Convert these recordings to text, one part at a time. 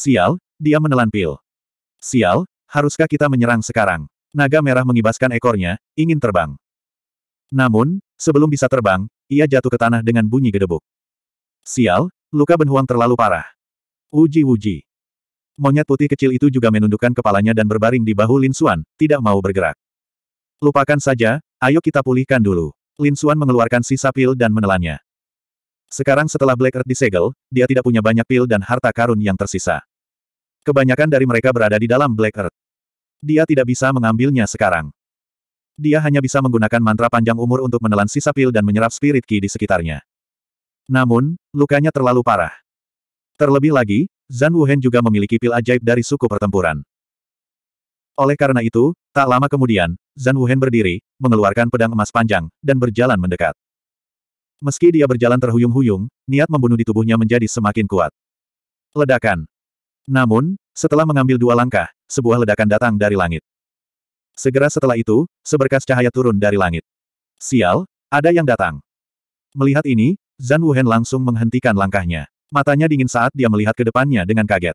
Sial, dia menelan pil. Sial, haruskah kita menyerang sekarang? Naga merah mengibaskan ekornya, ingin terbang. Namun, sebelum bisa terbang, ia jatuh ke tanah dengan bunyi gedebuk. Sial, luka benhuang terlalu parah. Uji-uji. Monyet putih kecil itu juga menundukkan kepalanya dan berbaring di bahu Lin Suan, tidak mau bergerak. Lupakan saja, ayo kita pulihkan dulu. Lin Suan mengeluarkan sisa pil dan menelannya. Sekarang setelah Black Earth disegel, dia tidak punya banyak pil dan harta karun yang tersisa. Kebanyakan dari mereka berada di dalam Black Earth. Dia tidak bisa mengambilnya sekarang. Dia hanya bisa menggunakan mantra panjang umur untuk menelan sisa pil dan menyerap spirit ki di sekitarnya. Namun, lukanya terlalu parah. Terlebih lagi, Zan Wuhen juga memiliki pil ajaib dari suku pertempuran. Oleh karena itu, tak lama kemudian, Zan Wuhen berdiri, mengeluarkan pedang emas panjang, dan berjalan mendekat. Meski dia berjalan terhuyung-huyung, niat membunuh di tubuhnya menjadi semakin kuat. Ledakan. Namun, setelah mengambil dua langkah, sebuah ledakan datang dari langit. Segera setelah itu, seberkas cahaya turun dari langit. Sial, ada yang datang. Melihat ini, Zan Wuhen langsung menghentikan langkahnya. Matanya dingin saat dia melihat ke depannya dengan kaget.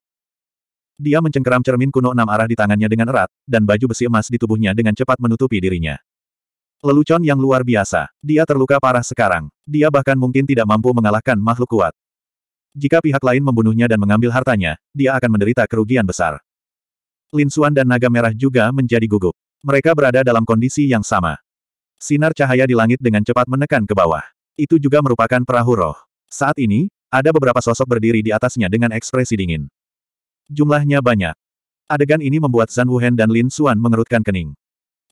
Dia mencengkeram cermin kuno enam arah di tangannya dengan erat, dan baju besi emas di tubuhnya dengan cepat menutupi dirinya. Lelucon yang luar biasa. Dia terluka parah sekarang. Dia bahkan mungkin tidak mampu mengalahkan makhluk kuat. Jika pihak lain membunuhnya dan mengambil hartanya, dia akan menderita kerugian besar. Lin Xuan dan Naga Merah juga menjadi gugup. Mereka berada dalam kondisi yang sama. Sinar cahaya di langit dengan cepat menekan ke bawah. Itu juga merupakan perahu roh. Saat ini, ada beberapa sosok berdiri di atasnya dengan ekspresi dingin. Jumlahnya banyak. Adegan ini membuat Zan Wuhen dan Lin Xuan mengerutkan kening.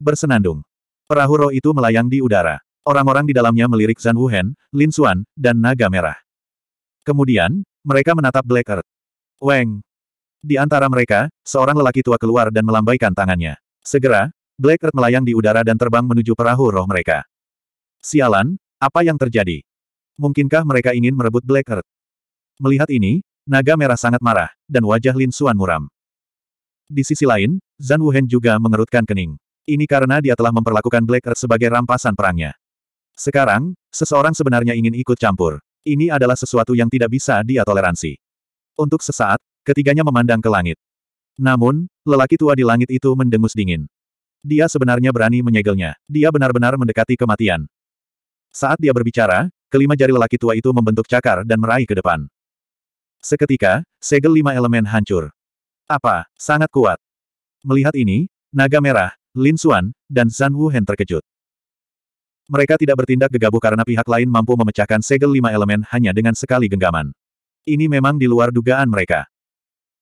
Bersenandung. Perahu roh itu melayang di udara. Orang-orang di dalamnya melirik Zan Wuhen, Lin Xuan, dan Naga Merah. Kemudian, mereka menatap Black Earth. Weng. Di antara mereka, seorang lelaki tua keluar dan melambaikan tangannya. Segera, Black Earth melayang di udara dan terbang menuju perahu roh mereka. Sialan, apa yang terjadi? Mungkinkah mereka ingin merebut Black Earth? Melihat ini, naga merah sangat marah, dan wajah Lin Suan muram. Di sisi lain, Zan Wuhen juga mengerutkan kening. Ini karena dia telah memperlakukan Black Earth sebagai rampasan perangnya. Sekarang, seseorang sebenarnya ingin ikut campur. Ini adalah sesuatu yang tidak bisa dia toleransi. Untuk sesaat, ketiganya memandang ke langit. Namun, lelaki tua di langit itu mendengus dingin. Dia sebenarnya berani menyegelnya. Dia benar-benar mendekati kematian. Saat dia berbicara, kelima jari lelaki tua itu membentuk cakar dan meraih ke depan. Seketika, segel lima elemen hancur. Apa? Sangat kuat. Melihat ini, Naga Merah, Lin Xuan, dan Zhan Wuhen terkejut. Mereka tidak bertindak gegabah karena pihak lain mampu memecahkan segel lima elemen hanya dengan sekali genggaman. Ini memang di luar dugaan mereka.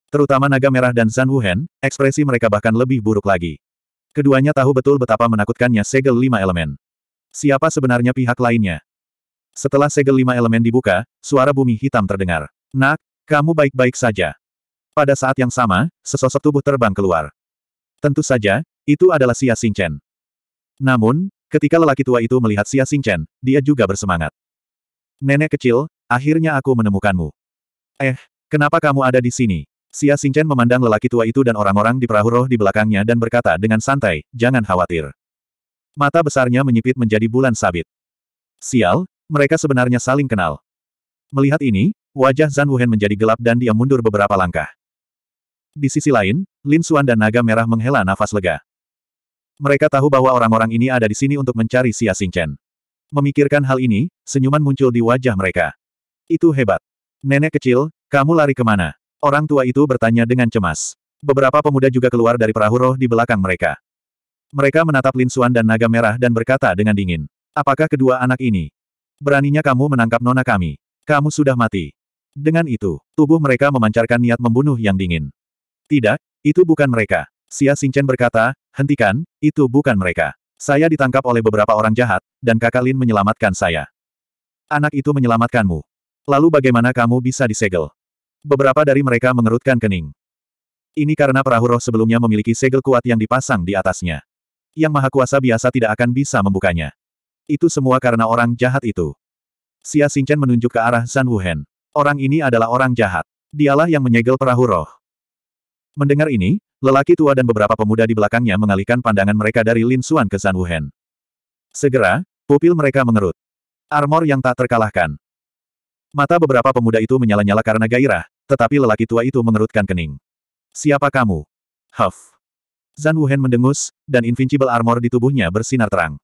Terutama naga merah dan Zan Wuhen, ekspresi mereka bahkan lebih buruk lagi. Keduanya tahu betul betapa menakutkannya segel lima elemen. Siapa sebenarnya pihak lainnya? Setelah segel lima elemen dibuka, suara bumi hitam terdengar. Nak, kamu baik-baik saja. Pada saat yang sama, sesosok tubuh terbang keluar. Tentu saja, itu adalah Xia Xingchen. Namun, Ketika lelaki tua itu melihat Xia Xingchen, dia juga bersemangat. Nenek kecil, akhirnya aku menemukanmu. Eh, kenapa kamu ada di sini? Xia Xingchen memandang lelaki tua itu dan orang-orang di perahu roh di belakangnya dan berkata dengan santai, jangan khawatir. Mata besarnya menyipit menjadi bulan sabit. Sial, mereka sebenarnya saling kenal. Melihat ini, wajah Zan Wuhen menjadi gelap dan dia mundur beberapa langkah. Di sisi lain, Lin Xuan dan naga merah menghela nafas lega. Mereka tahu bahwa orang-orang ini ada di sini untuk mencari Xia Xingchen. Memikirkan hal ini, senyuman muncul di wajah mereka. Itu hebat. Nenek kecil, kamu lari kemana? Orang tua itu bertanya dengan cemas. Beberapa pemuda juga keluar dari perahu roh di belakang mereka. Mereka menatap Lin Xuan dan Naga Merah dan berkata dengan dingin. Apakah kedua anak ini? Beraninya kamu menangkap nona kami. Kamu sudah mati. Dengan itu, tubuh mereka memancarkan niat membunuh yang dingin. Tidak, itu bukan mereka. Xia Xingchen berkata, hentikan, itu bukan mereka. Saya ditangkap oleh beberapa orang jahat, dan kakak Lin menyelamatkan saya. Anak itu menyelamatkanmu. Lalu bagaimana kamu bisa disegel? Beberapa dari mereka mengerutkan kening. Ini karena perahu roh sebelumnya memiliki segel kuat yang dipasang di atasnya. Yang maha kuasa biasa tidak akan bisa membukanya. Itu semua karena orang jahat itu. Xia Xingchen menunjuk ke arah Zan Wuhen. Orang ini adalah orang jahat. Dialah yang menyegel perahu roh. Mendengar ini, Lelaki tua dan beberapa pemuda di belakangnya mengalihkan pandangan mereka dari Lin Xuan ke Zan Wuhen. Segera, pupil mereka mengerut. Armor yang tak terkalahkan. Mata beberapa pemuda itu menyala-nyala karena gairah, tetapi lelaki tua itu mengerutkan kening. Siapa kamu? Huff. Zan Wuhen mendengus, dan invincible armor di tubuhnya bersinar terang.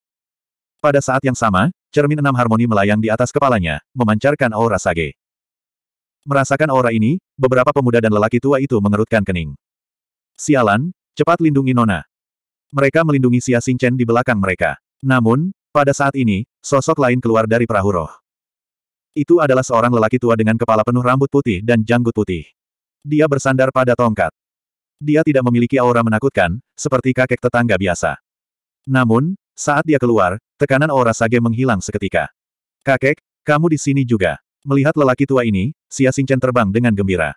Pada saat yang sama, cermin enam harmoni melayang di atas kepalanya, memancarkan aura sage. Merasakan aura ini, beberapa pemuda dan lelaki tua itu mengerutkan kening. Sialan, cepat lindungi Nona. Mereka melindungi Xia Xingchen di belakang mereka. Namun, pada saat ini, sosok lain keluar dari perahu roh. Itu adalah seorang lelaki tua dengan kepala penuh rambut putih dan janggut putih. Dia bersandar pada tongkat. Dia tidak memiliki aura menakutkan, seperti kakek tetangga biasa. Namun, saat dia keluar, tekanan aura sage menghilang seketika. Kakek, kamu di sini juga. Melihat lelaki tua ini, Xia Xingchen terbang dengan gembira.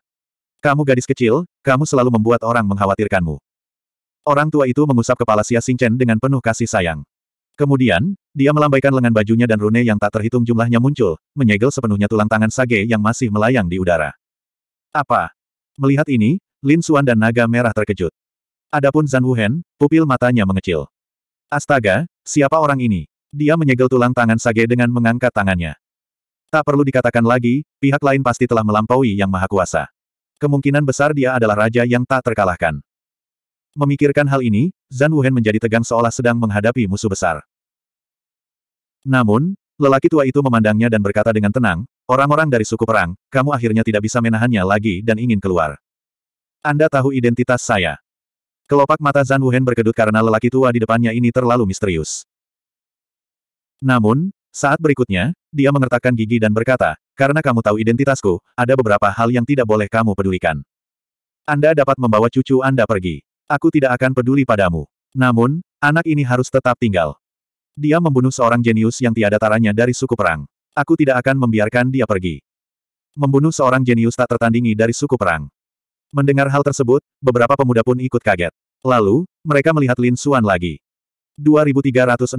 Kamu gadis kecil, kamu selalu membuat orang mengkhawatirkanmu. Orang tua itu mengusap kepala Xia Xingchen dengan penuh kasih sayang. Kemudian, dia melambaikan lengan bajunya dan rune yang tak terhitung jumlahnya muncul, menyegel sepenuhnya tulang tangan Sage yang masih melayang di udara. Apa? Melihat ini, Lin Xuan dan naga merah terkejut. Adapun Zan Wuhen, pupil matanya mengecil. Astaga, siapa orang ini? Dia menyegel tulang tangan Sage dengan mengangkat tangannya. Tak perlu dikatakan lagi, pihak lain pasti telah melampaui yang maha kuasa. Kemungkinan besar dia adalah raja yang tak terkalahkan. Memikirkan hal ini, Zan Wuhen menjadi tegang seolah sedang menghadapi musuh besar. Namun, lelaki tua itu memandangnya dan berkata dengan tenang, orang-orang dari suku perang, kamu akhirnya tidak bisa menahannya lagi dan ingin keluar. Anda tahu identitas saya. Kelopak mata Zan Wuhen berkedut karena lelaki tua di depannya ini terlalu misterius. Namun, saat berikutnya, dia mengertakkan gigi dan berkata, karena kamu tahu identitasku, ada beberapa hal yang tidak boleh kamu pedulikan. Anda dapat membawa cucu Anda pergi. Aku tidak akan peduli padamu. Namun, anak ini harus tetap tinggal. Dia membunuh seorang jenius yang tiada taranya dari suku perang. Aku tidak akan membiarkan dia pergi. Membunuh seorang jenius tak tertandingi dari suku perang. Mendengar hal tersebut, beberapa pemuda pun ikut kaget. Lalu, mereka melihat Lin Xuan lagi. 2362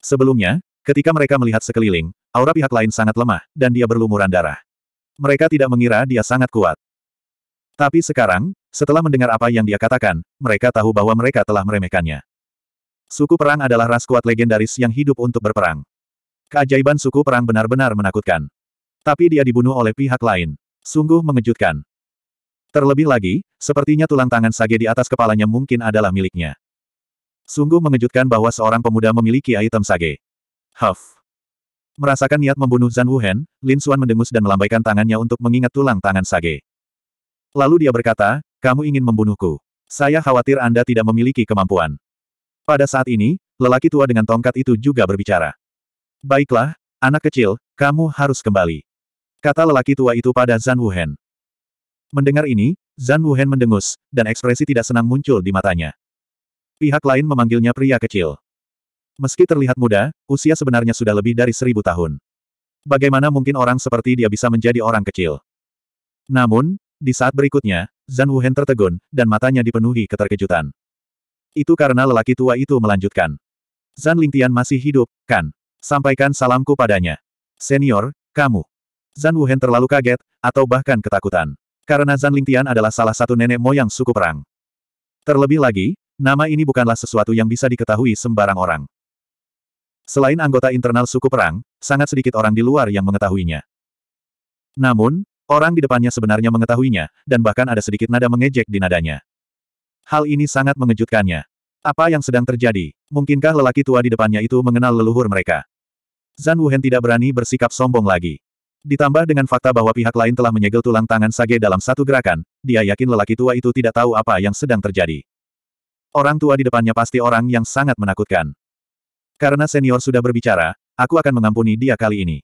Sebelumnya, Ketika mereka melihat sekeliling, aura pihak lain sangat lemah, dan dia berlumuran darah. Mereka tidak mengira dia sangat kuat. Tapi sekarang, setelah mendengar apa yang dia katakan, mereka tahu bahwa mereka telah meremehkannya. Suku perang adalah ras kuat legendaris yang hidup untuk berperang. Keajaiban suku perang benar-benar menakutkan. Tapi dia dibunuh oleh pihak lain. Sungguh mengejutkan. Terlebih lagi, sepertinya tulang tangan sage di atas kepalanya mungkin adalah miliknya. Sungguh mengejutkan bahwa seorang pemuda memiliki item sage. Huff. Merasakan niat membunuh Zan Wuhen, Lin Xuan mendengus dan melambaikan tangannya untuk mengingat tulang tangan Sage. Lalu dia berkata, kamu ingin membunuhku. Saya khawatir Anda tidak memiliki kemampuan. Pada saat ini, lelaki tua dengan tongkat itu juga berbicara. Baiklah, anak kecil, kamu harus kembali. Kata lelaki tua itu pada Zan Wuhen. Mendengar ini, Zan Wuhen mendengus, dan ekspresi tidak senang muncul di matanya. Pihak lain memanggilnya pria kecil. Meski terlihat muda, usia sebenarnya sudah lebih dari seribu tahun. Bagaimana mungkin orang seperti dia bisa menjadi orang kecil? Namun, di saat berikutnya, Zan Wuhen tertegun, dan matanya dipenuhi keterkejutan. Itu karena lelaki tua itu melanjutkan. Zan Lingtian masih hidup, kan? Sampaikan salamku padanya. Senior, kamu. Zan Wuhen terlalu kaget, atau bahkan ketakutan. Karena Zan Lingtian adalah salah satu nenek moyang suku perang. Terlebih lagi, nama ini bukanlah sesuatu yang bisa diketahui sembarang orang. Selain anggota internal suku perang, sangat sedikit orang di luar yang mengetahuinya. Namun, orang di depannya sebenarnya mengetahuinya, dan bahkan ada sedikit nada mengejek di nadanya. Hal ini sangat mengejutkannya. Apa yang sedang terjadi? Mungkinkah lelaki tua di depannya itu mengenal leluhur mereka? Zan Wuhen tidak berani bersikap sombong lagi. Ditambah dengan fakta bahwa pihak lain telah menyegel tulang tangan Sage dalam satu gerakan, dia yakin lelaki tua itu tidak tahu apa yang sedang terjadi. Orang tua di depannya pasti orang yang sangat menakutkan. Karena senior sudah berbicara, aku akan mengampuni dia kali ini.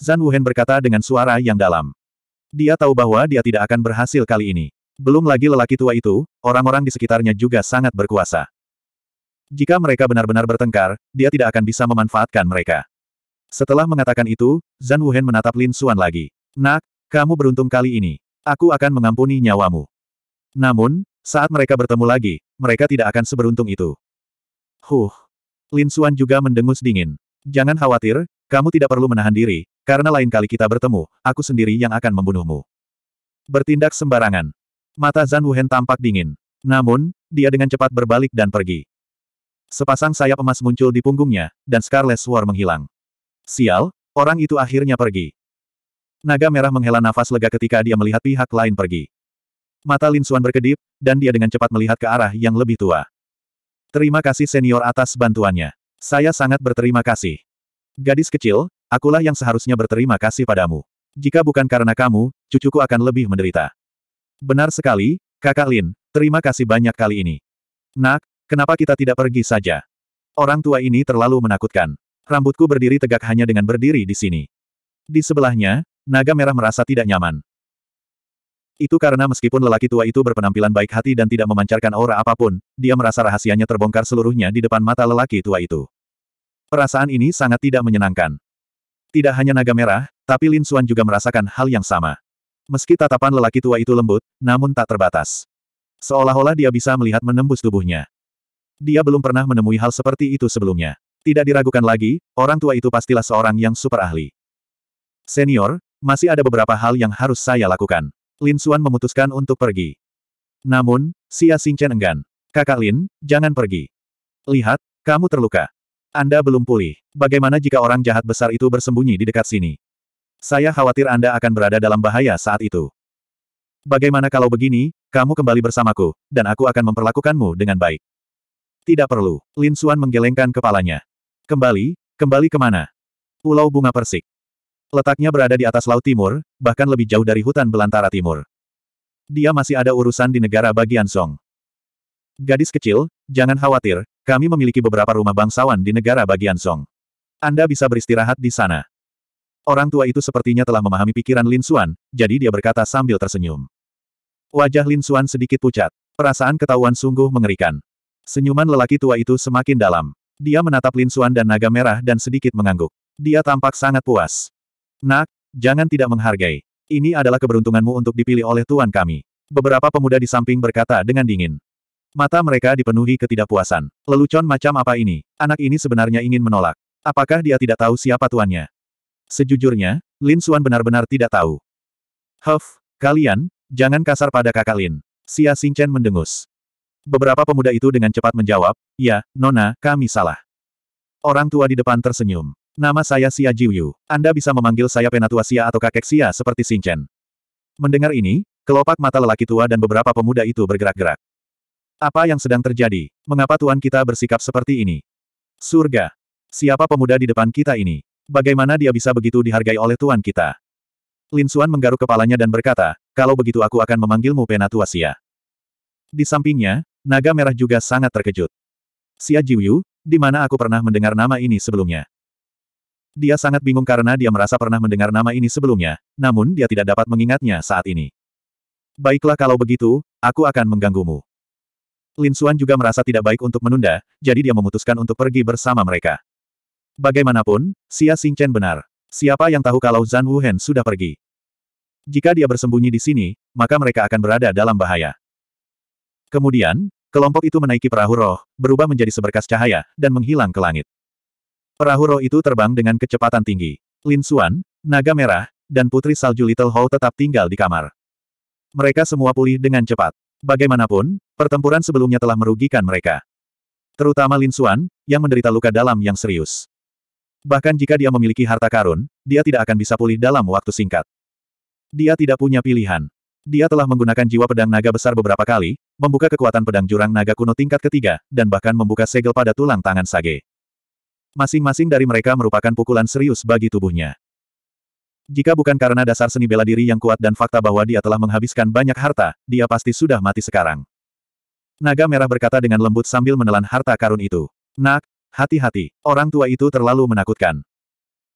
Zan Wuhen berkata dengan suara yang dalam. Dia tahu bahwa dia tidak akan berhasil kali ini. Belum lagi lelaki tua itu, orang-orang di sekitarnya juga sangat berkuasa. Jika mereka benar-benar bertengkar, dia tidak akan bisa memanfaatkan mereka. Setelah mengatakan itu, Zan Wuhen menatap Lin Xuan lagi. Nak, kamu beruntung kali ini. Aku akan mengampuni nyawamu. Namun, saat mereka bertemu lagi, mereka tidak akan seberuntung itu. Huh. Lin Suan juga mendengus dingin. Jangan khawatir, kamu tidak perlu menahan diri, karena lain kali kita bertemu, aku sendiri yang akan membunuhmu. Bertindak sembarangan. Mata Zan Wuhen tampak dingin. Namun, dia dengan cepat berbalik dan pergi. Sepasang sayap emas muncul di punggungnya, dan Scarlet Sword menghilang. Sial, orang itu akhirnya pergi. Naga merah menghela nafas lega ketika dia melihat pihak lain pergi. Mata Lin Suan berkedip, dan dia dengan cepat melihat ke arah yang lebih tua. Terima kasih senior atas bantuannya. Saya sangat berterima kasih. Gadis kecil, akulah yang seharusnya berterima kasih padamu. Jika bukan karena kamu, cucuku akan lebih menderita. Benar sekali, kakak Lin, terima kasih banyak kali ini. Nak, kenapa kita tidak pergi saja? Orang tua ini terlalu menakutkan. Rambutku berdiri tegak hanya dengan berdiri di sini. Di sebelahnya, naga merah merasa tidak nyaman. Itu karena meskipun lelaki tua itu berpenampilan baik hati dan tidak memancarkan aura apapun, dia merasa rahasianya terbongkar seluruhnya di depan mata lelaki tua itu. Perasaan ini sangat tidak menyenangkan. Tidak hanya naga merah, tapi Lin Xuan juga merasakan hal yang sama. Meski tatapan lelaki tua itu lembut, namun tak terbatas. Seolah-olah dia bisa melihat menembus tubuhnya. Dia belum pernah menemui hal seperti itu sebelumnya. Tidak diragukan lagi, orang tua itu pastilah seorang yang super ahli. Senior, masih ada beberapa hal yang harus saya lakukan. Lin Suan memutuskan untuk pergi. Namun, Xia Xingchen enggan. Kakak Lin, jangan pergi. Lihat, kamu terluka. Anda belum pulih. Bagaimana jika orang jahat besar itu bersembunyi di dekat sini? Saya khawatir Anda akan berada dalam bahaya saat itu. Bagaimana kalau begini, kamu kembali bersamaku, dan aku akan memperlakukanmu dengan baik. Tidak perlu. Lin Suan menggelengkan kepalanya. Kembali, kembali kemana? Pulau Bunga Persik. Letaknya berada di atas Laut Timur, bahkan lebih jauh dari hutan belantara timur. Dia masih ada urusan di negara bagian Song. Gadis kecil, jangan khawatir, kami memiliki beberapa rumah bangsawan di negara bagian Song. Anda bisa beristirahat di sana. Orang tua itu sepertinya telah memahami pikiran Lin Xuan, jadi dia berkata sambil tersenyum. Wajah Lin Xuan sedikit pucat. Perasaan ketahuan sungguh mengerikan. Senyuman lelaki tua itu semakin dalam. Dia menatap Lin Xuan dan naga merah dan sedikit mengangguk. Dia tampak sangat puas. Nak, jangan tidak menghargai. Ini adalah keberuntunganmu untuk dipilih oleh tuan kami. Beberapa pemuda di samping berkata dengan dingin. Mata mereka dipenuhi ketidakpuasan. Lelucon macam apa ini? Anak ini sebenarnya ingin menolak. Apakah dia tidak tahu siapa tuannya? Sejujurnya, Lin Xuan benar-benar tidak tahu. Huff, kalian, jangan kasar pada kakak Lin. Sia Xingchen mendengus. Beberapa pemuda itu dengan cepat menjawab, ya, Nona, kami salah. Orang tua di depan tersenyum. Nama saya Xia Jiuyu. Anda bisa memanggil saya Penatua Xia atau kakek Xia seperti Chen. Mendengar ini, kelopak mata lelaki tua dan beberapa pemuda itu bergerak-gerak. Apa yang sedang terjadi? Mengapa tuan kita bersikap seperti ini? Surga. Siapa pemuda di depan kita ini? Bagaimana dia bisa begitu dihargai oleh tuan kita? Lin Xuan menggaruk kepalanya dan berkata, kalau begitu aku akan memanggilmu Penatua Xia. Di sampingnya, naga merah juga sangat terkejut. Xia Jiuyu, di mana aku pernah mendengar nama ini sebelumnya? Dia sangat bingung karena dia merasa pernah mendengar nama ini sebelumnya, namun dia tidak dapat mengingatnya saat ini. Baiklah kalau begitu, aku akan mengganggumu. Lin Xuan juga merasa tidak baik untuk menunda, jadi dia memutuskan untuk pergi bersama mereka. Bagaimanapun, Xia Xingchen benar. Siapa yang tahu kalau Zhan Wuhen sudah pergi? Jika dia bersembunyi di sini, maka mereka akan berada dalam bahaya. Kemudian, kelompok itu menaiki perahu roh, berubah menjadi seberkas cahaya, dan menghilang ke langit. Perahu roh itu terbang dengan kecepatan tinggi. Lin Xuan, Naga Merah, dan Putri Salju Little Hou tetap tinggal di kamar. Mereka semua pulih dengan cepat. Bagaimanapun, pertempuran sebelumnya telah merugikan mereka. Terutama Lin Xuan, yang menderita luka dalam yang serius. Bahkan jika dia memiliki harta karun, dia tidak akan bisa pulih dalam waktu singkat. Dia tidak punya pilihan. Dia telah menggunakan jiwa pedang naga besar beberapa kali, membuka kekuatan pedang jurang naga kuno tingkat ketiga, dan bahkan membuka segel pada tulang tangan Sage. Masing-masing dari mereka merupakan pukulan serius bagi tubuhnya. Jika bukan karena dasar seni bela diri yang kuat dan fakta bahwa dia telah menghabiskan banyak harta, dia pasti sudah mati sekarang. Naga merah berkata dengan lembut sambil menelan harta karun itu. Nak, hati-hati, orang tua itu terlalu menakutkan.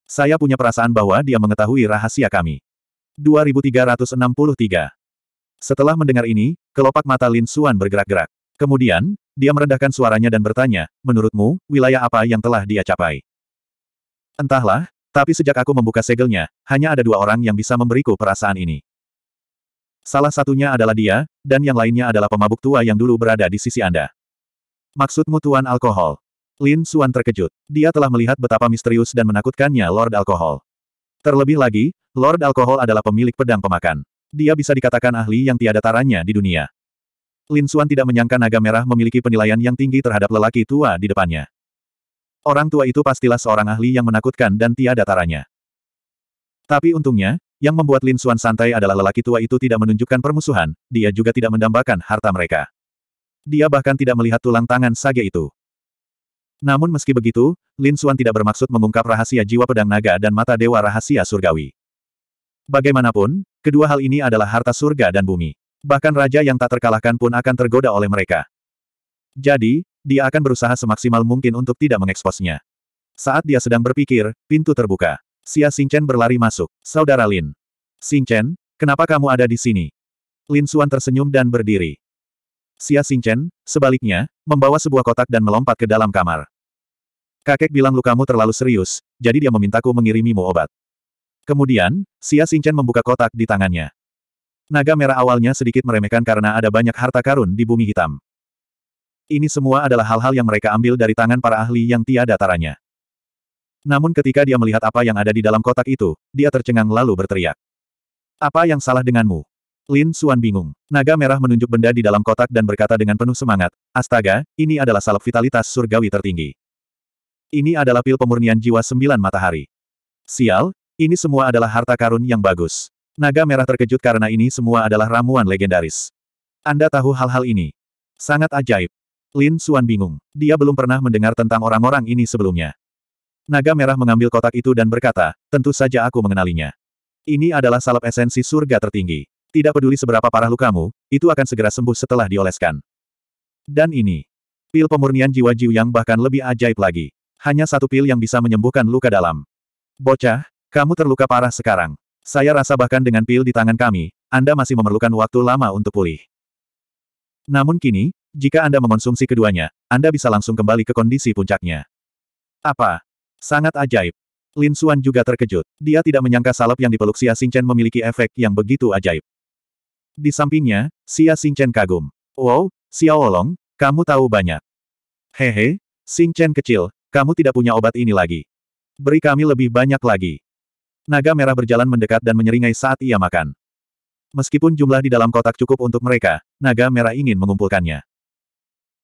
Saya punya perasaan bahwa dia mengetahui rahasia kami. 2363 Setelah mendengar ini, kelopak mata Lin Suan bergerak-gerak. Kemudian, dia merendahkan suaranya dan bertanya, menurutmu, wilayah apa yang telah dia capai? Entahlah, tapi sejak aku membuka segelnya, hanya ada dua orang yang bisa memberiku perasaan ini. Salah satunya adalah dia, dan yang lainnya adalah pemabuk tua yang dulu berada di sisi Anda. Maksudmu tuan alkohol? Lin Suan terkejut. Dia telah melihat betapa misterius dan menakutkannya Lord Alkohol. Terlebih lagi, Lord Alkohol adalah pemilik pedang pemakan. Dia bisa dikatakan ahli yang tiada taranya di dunia. Lin Xuan tidak menyangka naga merah memiliki penilaian yang tinggi terhadap lelaki tua di depannya. Orang tua itu pastilah seorang ahli yang menakutkan dan tiada taranya. Tapi untungnya, yang membuat Lin Xuan santai adalah lelaki tua itu tidak menunjukkan permusuhan, dia juga tidak mendambakan harta mereka. Dia bahkan tidak melihat tulang tangan sage itu. Namun meski begitu, Lin Xuan tidak bermaksud mengungkap rahasia jiwa pedang naga dan mata dewa rahasia surgawi. Bagaimanapun, kedua hal ini adalah harta surga dan bumi. Bahkan raja yang tak terkalahkan pun akan tergoda oleh mereka. Jadi, dia akan berusaha semaksimal mungkin untuk tidak mengeksposnya. Saat dia sedang berpikir, pintu terbuka. Xia Xingchen berlari masuk. Saudara Lin. Xingchen, kenapa kamu ada di sini? Lin Xuan tersenyum dan berdiri. Xia Xingchen, sebaliknya, membawa sebuah kotak dan melompat ke dalam kamar. Kakek bilang lukamu terlalu serius, jadi dia memintaku mengirimimu obat. Kemudian, Xia Xingchen membuka kotak di tangannya. Naga merah awalnya sedikit meremehkan karena ada banyak harta karun di bumi hitam. Ini semua adalah hal-hal yang mereka ambil dari tangan para ahli yang tiada taranya. Namun ketika dia melihat apa yang ada di dalam kotak itu, dia tercengang lalu berteriak. Apa yang salah denganmu? Lin Suan bingung. Naga merah menunjuk benda di dalam kotak dan berkata dengan penuh semangat, Astaga, ini adalah salep vitalitas surgawi tertinggi. Ini adalah pil pemurnian jiwa sembilan matahari. Sial, ini semua adalah harta karun yang bagus. Naga merah terkejut karena ini semua adalah ramuan legendaris. Anda tahu hal-hal ini. Sangat ajaib. Lin Suan bingung. Dia belum pernah mendengar tentang orang-orang ini sebelumnya. Naga merah mengambil kotak itu dan berkata, tentu saja aku mengenalinya. Ini adalah salep esensi surga tertinggi. Tidak peduli seberapa parah lukamu, itu akan segera sembuh setelah dioleskan. Dan ini. Pil pemurnian jiwa Jiu yang bahkan lebih ajaib lagi. Hanya satu pil yang bisa menyembuhkan luka dalam. Bocah, kamu terluka parah sekarang. Saya rasa bahkan dengan pil di tangan kami, Anda masih memerlukan waktu lama untuk pulih. Namun kini, jika Anda mengonsumsi keduanya, Anda bisa langsung kembali ke kondisi puncaknya. Apa? Sangat ajaib. Lin Xuan juga terkejut. Dia tidak menyangka salep yang dipeluk Xia Xingchen memiliki efek yang begitu ajaib. Di sampingnya, Xia Xingchen kagum. Wow, Xiao Olong, kamu tahu banyak. Hehe, Xingchen kecil, kamu tidak punya obat ini lagi. Beri kami lebih banyak lagi. Naga merah berjalan mendekat dan menyeringai saat ia makan. Meskipun jumlah di dalam kotak cukup untuk mereka, naga merah ingin mengumpulkannya.